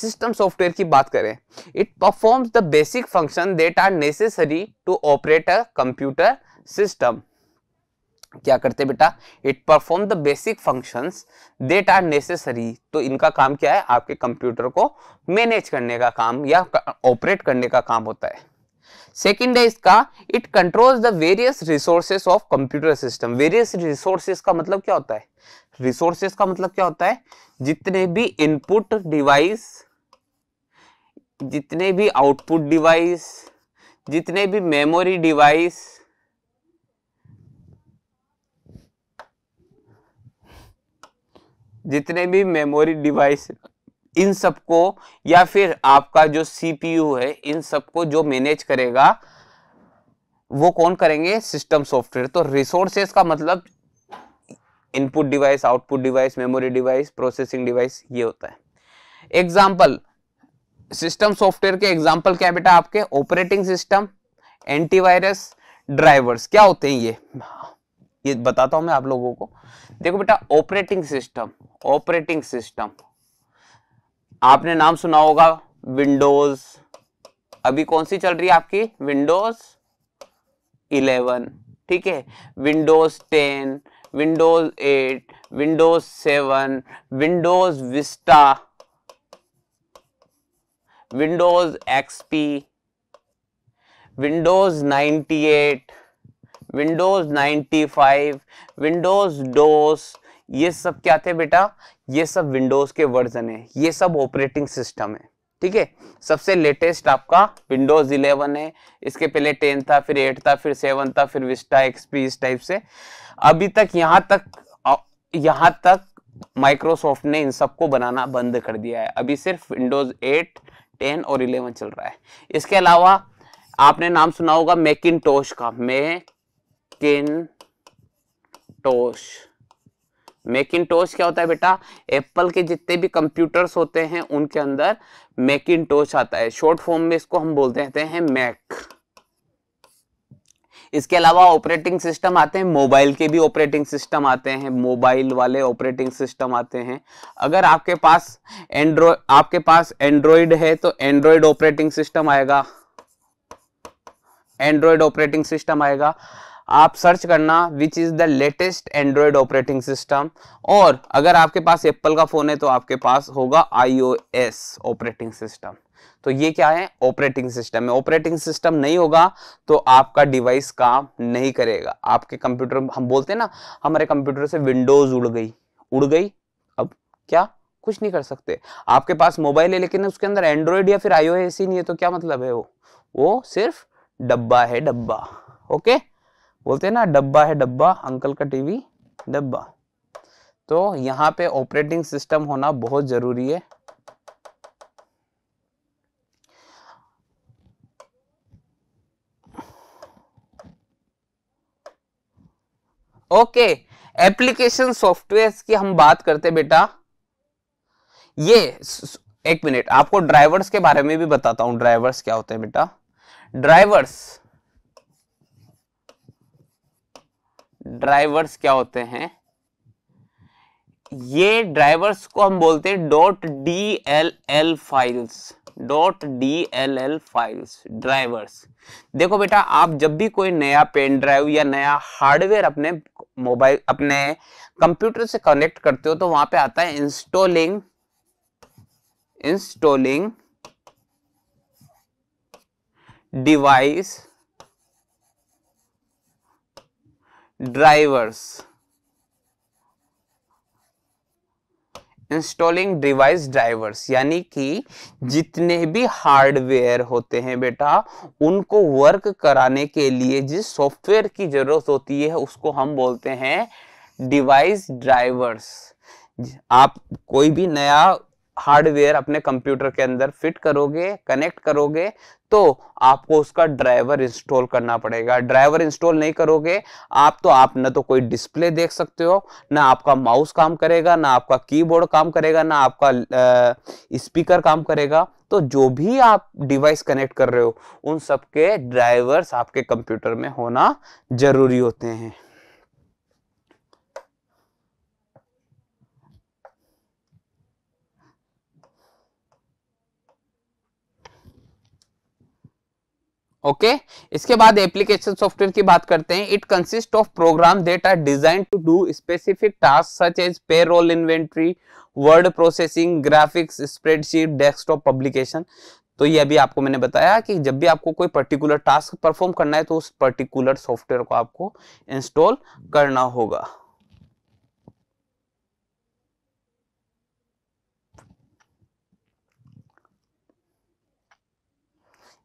सिस्टम सॉफ्टवेयर की बात करें it performs the basic function that are necessary to operate a computer system क्या करते बेटा it perform the basic functions that are necessary तो इनका काम क्या है आपके कंप्यूटर को मैनेज करने का काम या ऑपरेट करने का काम होता है सेकेंड है इसका it controls the various resources of computer system various resources का मतलब क्या होता है रिसोर्सेस का मतलब क्या होता है जितने भी इनपुट डिवाइस जितने भी आउटपुट डिवाइस जितने भी मेमोरी डिवाइस जितने भी मेमोरी डिवाइस इन सबको या फिर आपका जो सीपीयू है इन सबको जो मैनेज करेगा वो कौन करेंगे सिस्टम सॉफ्टवेयर तो रिसोर्सेस का मतलब input device output device memory device processing device ये होता है एग्जाम्पल सिस्टम सॉफ्टवेयर के एग्जाम्पल क्या बेटा आपके ऑपरेटिंग सिस्टम एंटीवायरस ड्राइवर्स क्या होते हैं ये ये बताता हूं मैं आप लोगों को देखो बेटा ऑपरेटिंग सिस्टम ऑपरेटिंग सिस्टम आपने नाम सुना होगा विंडोज अभी कौन सी चल रही है आपकी विंडोज 11 ठीक है Windows 10 Windows 8 Windows 7 Windows Vista Windows XP Windows 98 Windows 95 Windows DOS ये सब क्या थे बेटा ये सब विंडोज के वर्जन है ये सब ऑपरेटिंग सिस्टम है ठीक है सबसे लेटेस्ट आपका विंडोज 11 है इसके पहले 10 था फिर 8 था फिर 7 था फिर विस्टा एक्सपी इस टाइप से अभी तक यहां तक यहां तक माइक्रोसॉफ्ट ने इन सबको बनाना बंद कर दिया है अभी सिर्फ विंडोज 8 10 और 11 चल रहा है इसके अलावा आपने नाम सुना होगा मैकिन टोश का Mac Macintosh Macintosh क्या होता है बेटा एप्पल के जितने भी कंप्यूटर्स होते हैं उनके अंदर मेकिन टोश आता है शॉर्ट फॉर्म में इसको हम बोलते रहते हैं मैक इसके अलावा ऑपरेटिंग सिस्टम आते हैं मोबाइल के भी ऑपरेटिंग सिस्टम आते हैं मोबाइल वाले ऑपरेटिंग सिस्टम आते हैं अगर आपके पास एंड्रॉय आपके पास एंड्रॉयड है तो एंड्रॉयड ऑपरेटिंग सिस्टम आएगा एंड्रॉयड ऑपरेटिंग सिस्टम आएगा आप सर्च करना which is the latest Android operating system और अगर आपके पास एप्पल का फ़ोन है तो आपके पास होगा आईओएस ऑपरेटिंग सिस्टम तो ये क्या है ऑपरेटिंग सिस्टम है ऑपरेटिंग सिस्टम नहीं होगा तो आपका डिवाइस काम नहीं करेगा आपके कंप्यूटर हम बोलते हैं ना हमारे कंप्यूटर से विंडोज उड़ गई उड़ गई अब क्या कुछ नहीं कर सकते आपके पास मोबाइल है लेकिन उसके अंदर एंड्रॉयड या फिर आईओएस ही नहीं है तो क्या मतलब है वो वो सिर्फ डब्बा है डब्बा ओके बोलते हैं ना डब्बा है डब्बा अंकल का टीवी डब्बा तो यहाँ पे ऑपरेटिंग सिस्टम होना बहुत जरूरी है ओके एप्लीकेशन सॉफ्टवेयर की हम बात करते बेटा ये एक मिनट आपको ड्राइवर्स के बारे में भी बताता हूं ड्राइवर्स क्या होते हैं बेटा ड्राइवर्स ड्राइवर्स क्या होते हैं ये ड्राइवर्स को हम बोलते हैं dot D L L files dot D L L files drivers देखो बेटा आप जब भी कोई नया पेन ड्राइव या नया हार्डवेयर अपने मोबाइल अपने कंप्यूटर से कनेक्ट करते हो तो वहां पे आता है installing installing device drivers installing device drivers यानी कि जितने भी हार्डवेयर होते हैं बेटा उनको वर्क कराने के लिए जिस सॉफ्टवेयर की जरूरत होती है उसको हम बोलते हैं डिवाइस ड्राइवर्स आप कोई भी नया हार्डवेयर अपने कंप्यूटर के अंदर फिट करोगे कनेक्ट करोगे तो आपको उसका ड्राइवर इंस्टॉल करना पड़ेगा ड्राइवर इंस्टॉल नहीं करोगे आप तो आप ना तो कोई डिस्प्ले देख सकते हो ना आपका माउस काम करेगा ना आपका कीबोर्ड काम करेगा ना आपका स्पीकर काम करेगा तो जो भी आप डिवाइस कनेक्ट कर रहे हो उन सबके ड्राइवर्स आपके कंप्यूटर में होना जरूरी होते हैं ओके okay? इसके बाद एप्लीकेशन सॉफ्टवेयर की बात करते हैं it consist of program that are design to do specific task such as payroll inventory word processing graphics spreadsheet desktop publication तो ये अभी आपको मैंने बताया कि जब भी आपको कोई पर्टिकुलर टास्क परफॉर्म करना है तो उस पर्टिकुलर सॉफ्टवेयर को आपको इंस्टॉल करना होगा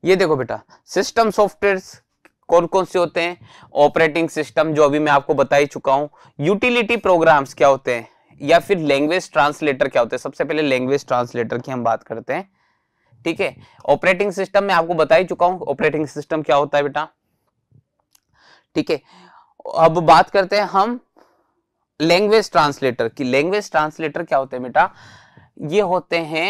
ये देखो बेटा सिस्टम सॉफ्टवेयर कौन कौन से होते हैं ऑपरेटिंग सिस्टम जो अभी मैं आपको बता ही चुका हूँ यूटिलिटी प्रोग्राम्स क्या होते हैं या फिर लैंग्वेज ट्रांसलेटर क्या होते हैं सबसे पहले लैंग्वेज ट्रांसलेटर की हम बात करते हैं ठीक है ऑपरेटिंग सिस्टम मैं आपको बता ही चुका हूँ ऑपरेटिंग सिस्टम क्या होता है बेटा ठीक है अब बात करते हैं हम लैंग्वेज ट्रांसलेटर की लैंग्वेज ट्रांसलेटर क्या होते हैं बेटा ये होते हैं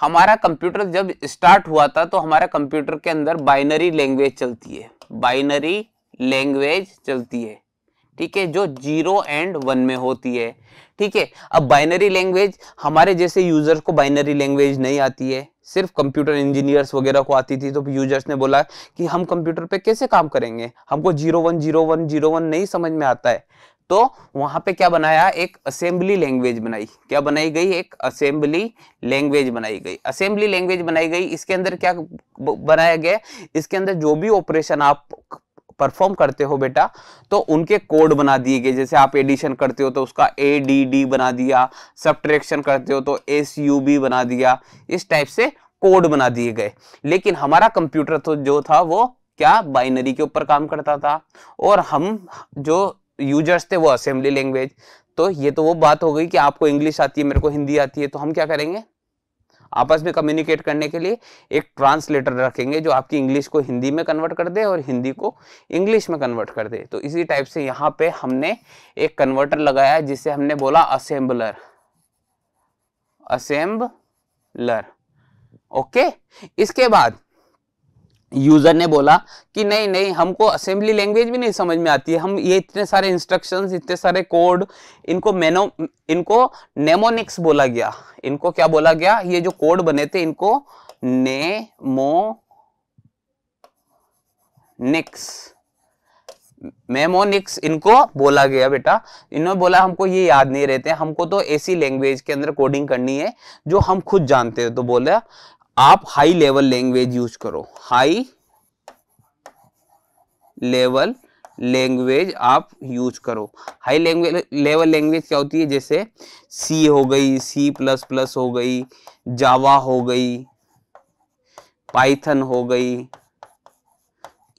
हमारा कंप्यूटर जब स्टार्ट हुआ था तो हमारा कंप्यूटर के अंदर बाइनरी लैंग्वेज चलती है बाइनरी लैंग्वेज चलती है ठीक है जो जीरो एंड वन में होती है ठीक है अब बाइनरी लैंग्वेज हमारे जैसे यूजर्स को बाइनरी लैंग्वेज नहीं आती है सिर्फ कंप्यूटर इंजीनियर्स वगैरह को आती थी तो यूजर्स ने बोला कि हम कंप्यूटर पे कैसे काम करेंगे हमको zero one zero one zero one नहीं समझ में आता है तो वहां पे क्या बनाया एक असेंबली लैंग्वेज बनाई क्या बनाई गई एक असेंबली लैंग्वेज बनाई गई असेंबली लैंग्वेज बनाई गई इसके अंदर क्या बनाया गया इसके अंदर जो भी ऑपरेशन आप परफॉर्म करते हो बेटा तो उनके कोड बना दिए गए जैसे आप एडिशन करते हो तो उसका ए डी डी बना दिया सब्ट्रैक्शन करते हो तो एस यू बी बना दिया इस टाइप से कोड बना दिए गए लेकिन हमारा कंप्यूटर तो जो था वो क्या बाइनरी के ऊपर काम करता था और हम जो यूजर्स थे वो असेंबली लैंग्वेज तो ये तो वो बात हो गई कि आपको इंग्लिश आती है मेरे को हिंदी आती है तो हम क्या करेंगे आपस में कम्युनिकेट करने के लिए एक ट्रांसलेटर रखेंगे जो आपकी इंग्लिश को हिंदी में कन्वर्ट कर दे और हिंदी को इंग्लिश में कन्वर्ट कर दे तो इसी टाइप से यहाँ पे हमने एक कन्वर्टर लगाया जिसे हमने बोला असेंबलर असेंबलर ओके इसके बाद यूज़र ने बोला कि नहीं नहीं हमको असेंबली लैंग्वेज भी नहीं समझ में आती है हम ये इतने सारे इंस्ट्रक्शंस इतने सारे कोड इनको मेनो इनको नेमोनिक्स बोला गया इनको क्या बोला गया ये जो कोड बने थे इनको नेमो निक्स मेमोनिक्स इनको बोला गया बेटा इन्होंने बोला हमको ये याद नहीं रहते हमको तो ऐसी लैंग्वेज के अंदर कोडिंग करनी है जो हम खुद जानते हैं तो बोला आप हाई लेवल लैंग्वेज यूज करो हाई लेवल लैंग्वेज आप यूज करो हाई लैंग्वेज लेवल लैंग्वेज क्या होती है जैसे सी हो गई सी प्लस प्लस हो गई जावा हो गई पाइथन हो गई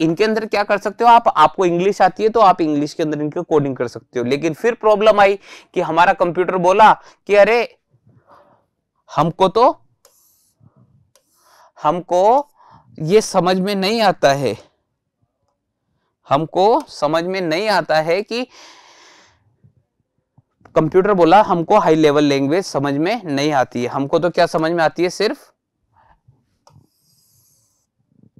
इनके अंदर क्या कर सकते हो आप आपको इंग्लिश आती है तो आप इंग्लिश के अंदर इनकी कोडिंग कर सकते हो लेकिन फिर प्रॉब्लम आई कि हमारा कंप्यूटर बोला कि अरे हमको तो हमको ये समझ में नहीं आता है हमको समझ में नहीं आता है कि कंप्यूटर बोला हमको हाई लेवल लैंग्वेज समझ में नहीं आती है हमको तो क्या समझ में आती है सिर्फ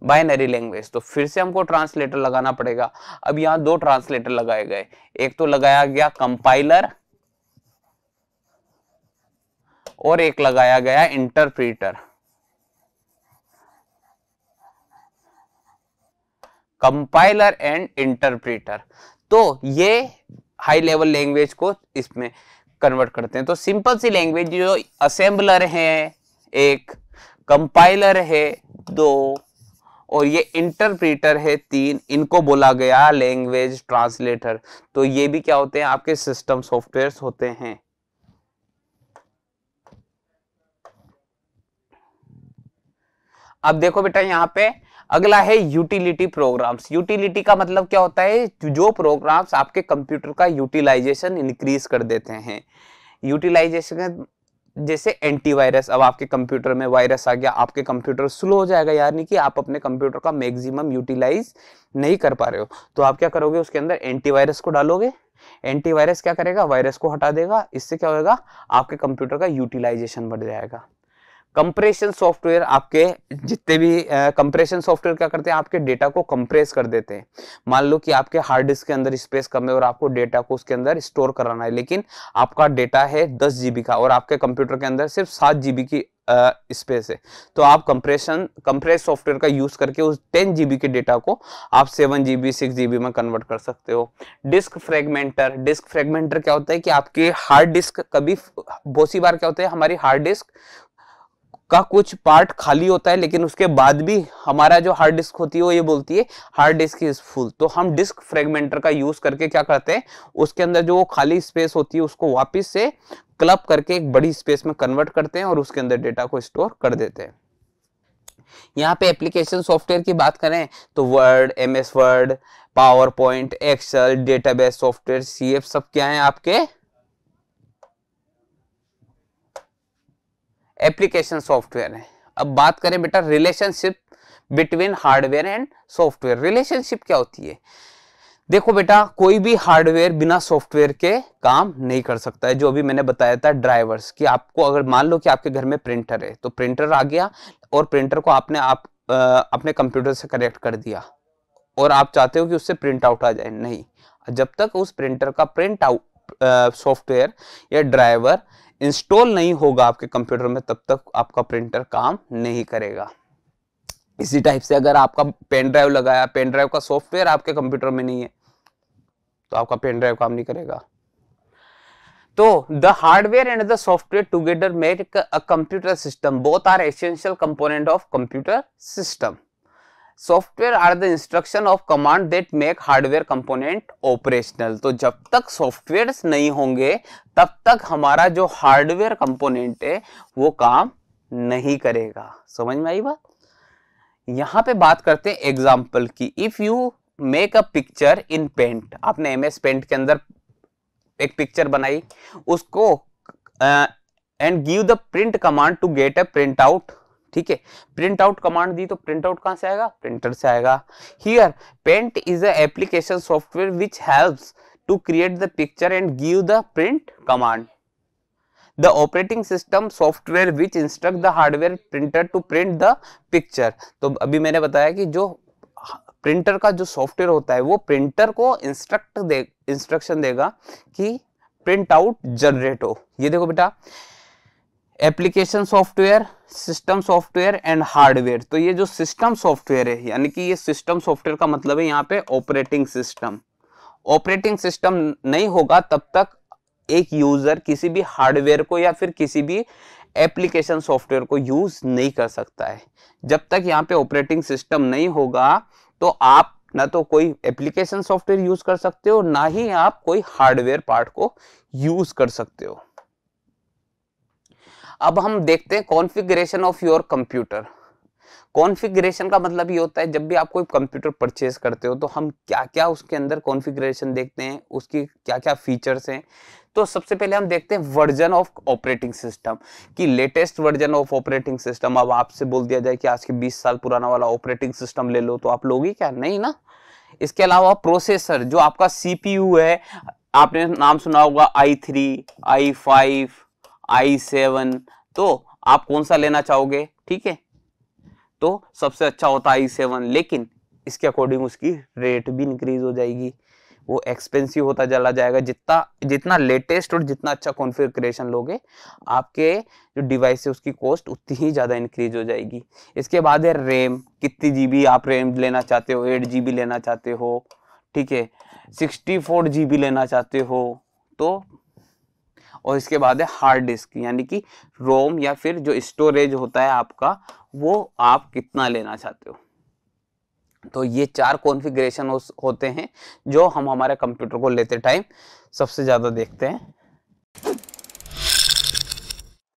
बाइनरी लैंग्वेज तो फिर से हमको ट्रांसलेटर लगाना पड़ेगा अब यहां दो ट्रांसलेटर लगाए गए एक तो लगाया गया कंपाइलर और एक लगाया गया इंटरप्रीटर कंपाइलर एंड इंटरप्रेटर तो ये हाई लेवल लैंग्वेज को इसमें कन्वर्ट करते हैं तो सिंपल सी लैंग्वेज जो असेंबलर है एक कंपाइलर है दो और ये इंटरप्रेटर है तीन इनको बोला गया लैंग्वेज ट्रांसलेटर तो ये भी क्या होते हैं आपके सिस्टम सॉफ्टवेयर होते हैं अब देखो बेटा यहां पे अगला है यूटिलिटी प्रोग्राम्स यूटिलिटी का मतलब क्या होता है जो प्रोग्राम्स आपके कंप्यूटर का यूटिलाइजेशन इंक्रीज कर देते हैं यूटिलाइजेशन जैसे एंटीवायरस अब आपके कंप्यूटर में वायरस आ गया आपके कंप्यूटर स्लो हो जाएगा यानी कि आप अपने कंप्यूटर का मैक्सिमम यूटिलाइज नहीं कर पा रहे हो तो आप क्या करोगे उसके अंदर एंटीवायरस को डालोगे एंटीवायरस क्या करेगा वायरस को हटा देगा इससे क्या होगा आपके कंप्यूटर का यूटिलाइजेशन बढ़ जाएगा कंप्रेशन सॉफ्टवेयर आपके जितने भी कंप्रेशन सॉफ्टवेयर क्या करते हैं आपके डेटा को कंप्रेस कर देते हैं मान लो कि आपके हार्ड डिस्क के अंदर स्पेस कम है और आपको डेटा को उसके अंदर स्टोर कराना है लेकिन आपका डेटा है दस जीबी का और आपके कंप्यूटर के अंदर सिर्फ सात जीबी की स्पेस uh, है तो आप कंप्रेशन कंप्रेस सॉफ्टवेयर का यूज करके उस टेन जीबी के डेटा को आप सेवन जीबी सिक्स जीबी में कन्वर्ट कर सकते हो डिस्क फ्रेगमेंटर डिस्क फ्रेगमेंटर क्या होता है कि आपके हार्ड डिस्क कभी बहुत सी बार क्या होता है हमारी हार्ड डिस्क का कुछ पार्ट खाली होता है लेकिन उसके बाद भी हमारा जो हार्ड डिस्क होती है वो ये बोलती है हार्ड डिस्क इज फुल तो हम डिस्क फ्रेगमेंटर का यूज करके क्या करते हैं उसके अंदर जो वो खाली स्पेस होती है उसको वापस से क्लब करके एक बड़ी स्पेस में कन्वर्ट करते हैं और उसके अंदर डेटा को स्टोर कर देते हैं यहाँ पे एप्लीकेशन सॉफ्टवेयर की बात करें तो word M S word power point axle database software C सब क्या है आपके एप्लीकेशन सॉफ्टवेयर है अब बात करें बेटा relationship between hardware and software relationship क्या होती है देखो बेटा कोई भी हार्डवेयर बिना सॉफ्टवेयर के काम नहीं कर सकता है जो अभी मैंने बताया था ड्राइवर्स कि आपको अगर मान लो कि आपके घर में प्रिंटर है तो प्रिंटर आ गया और प्रिंटर को आपने आप आ, अपने कंप्यूटर से कनेक्ट कर दिया और आप चाहते हो कि उससे प्रिंट आउट आ जाए नहीं जब तक उस प्रिंटर का प्रिंट आउट सॉफ्टवेयर या ड्राइवर इंस्टॉल नहीं होगा आपके कंप्यूटर में तब तक आपका प्रिंटर काम नहीं करेगा इसी टाइप से अगर आपका पेन ड्राइव लगाया पेन ड्राइव का सॉफ्टवेयर आपके कंप्यूटर में नहीं है तो आपका पेन ड्राइव काम नहीं करेगा तो the hardware and the software together make a computer system both are essential component of computer system software are the instruction of command that make hardware component operational तो जब तक सॉफ्टवेयर नहीं होंगे तब तक हमारा जो हार्डवेयर कंपोनेंट है वो काम नहीं करेगा समझ में आई बात यहाँ पे बात करते हैं एग्जाम्पल की if you make a picture in paint आपने एम एस पेंट के अंदर एक पिक्चर बनाई उसको and give the print command to get a print out ठीक है प्रिंट आउट कमांड दी तो प्रिंट आउट कहां से आएगा प्रिंटर से आएगा here paint is a application software which helps to create the picture and give the print command the operating system software which instruct the hardware printer to print the picture तो अभी मैंने बताया कि जो printer का जो software होता है वो प्रिंटर को इंस्ट्रक्ट दे इंस्ट्रक्शन देगा कि प्रिंट आउट जनरेट हो ये देखो बेटा application software system software and hardware तो ये जो सिस्टम सॉफ्टवेयर है यानी कि ये सिस्टम सॉफ्टवेयर का मतलब है यहाँ पे ऑपरेटिंग सिस्टम ऑपरेटिंग सिस्टम नहीं होगा तब तक एक यूजर किसी भी हार्डवेयर को या फिर किसी भी एप्लीकेशन सॉफ्टवेयर को यूज नहीं कर सकता है जब तक यहाँ पे ऑपरेटिंग सिस्टम नहीं होगा तो आप ना तो कोई एप्लीकेशन सॉफ्टवेयर यूज कर सकते हो ना ही आप कोई हार्डवेयर पार्ट को यूज कर सकते हो अब हम देखते हैं configuration of your computer configuration का मतलब ये होता है जब भी आप कोई कंप्यूटर परचेज करते हो तो हम क्या क्या उसके अंदर कॉन्फ़िगरेशन देखते हैं उसकी क्या क्या फीचर्स हैं तो सबसे पहले हम देखते हैं वर्जन ऑफ ऑपरेटिंग सिस्टम कि latest version of operating system अब आपसे बोल दिया जाए कि आज के बीस साल पुराना वाला ऑपरेटिंग सिस्टम ले लो तो आप लोगे क्या नहीं ना इसके अलावा प्रोसेसर जो आपका सी है आपने नाम सुना होगा I three I five I seven तो आप कौन सा लेना चाहोगे ठीक है तो सबसे अच्छा होता आई सेवन लेकिन इसके अकॉर्डिंग उसकी रेट भी इंक्रीज हो जाएगी वो एक्सपेंसिव होता चला जाएगा जितना जितना लेटेस्ट और जितना अच्छा कॉन्फ़िगरेशन लोगे आपके जो डिवाइस है उसकी कॉस्ट उतनी ही ज़्यादा इंक्रीज हो जाएगी इसके बाद है रैम कितनी जीबी आप रैम लेना चाहते हो एट जीबी लेना चाहते हो ठीक है सिक्सटी फोर जी लेना चाहते हो तो और इसके बाद है हार्ड डिस्क यानी कि रोम या फिर जो स्टोरेज होता है आपका वो आप कितना लेना चाहते हो तो ये चार कॉन्फ़िगरेशन होते हैं जो हम हमारे कंप्यूटर को लेते टाइम सबसे ज़्यादा देखते हैं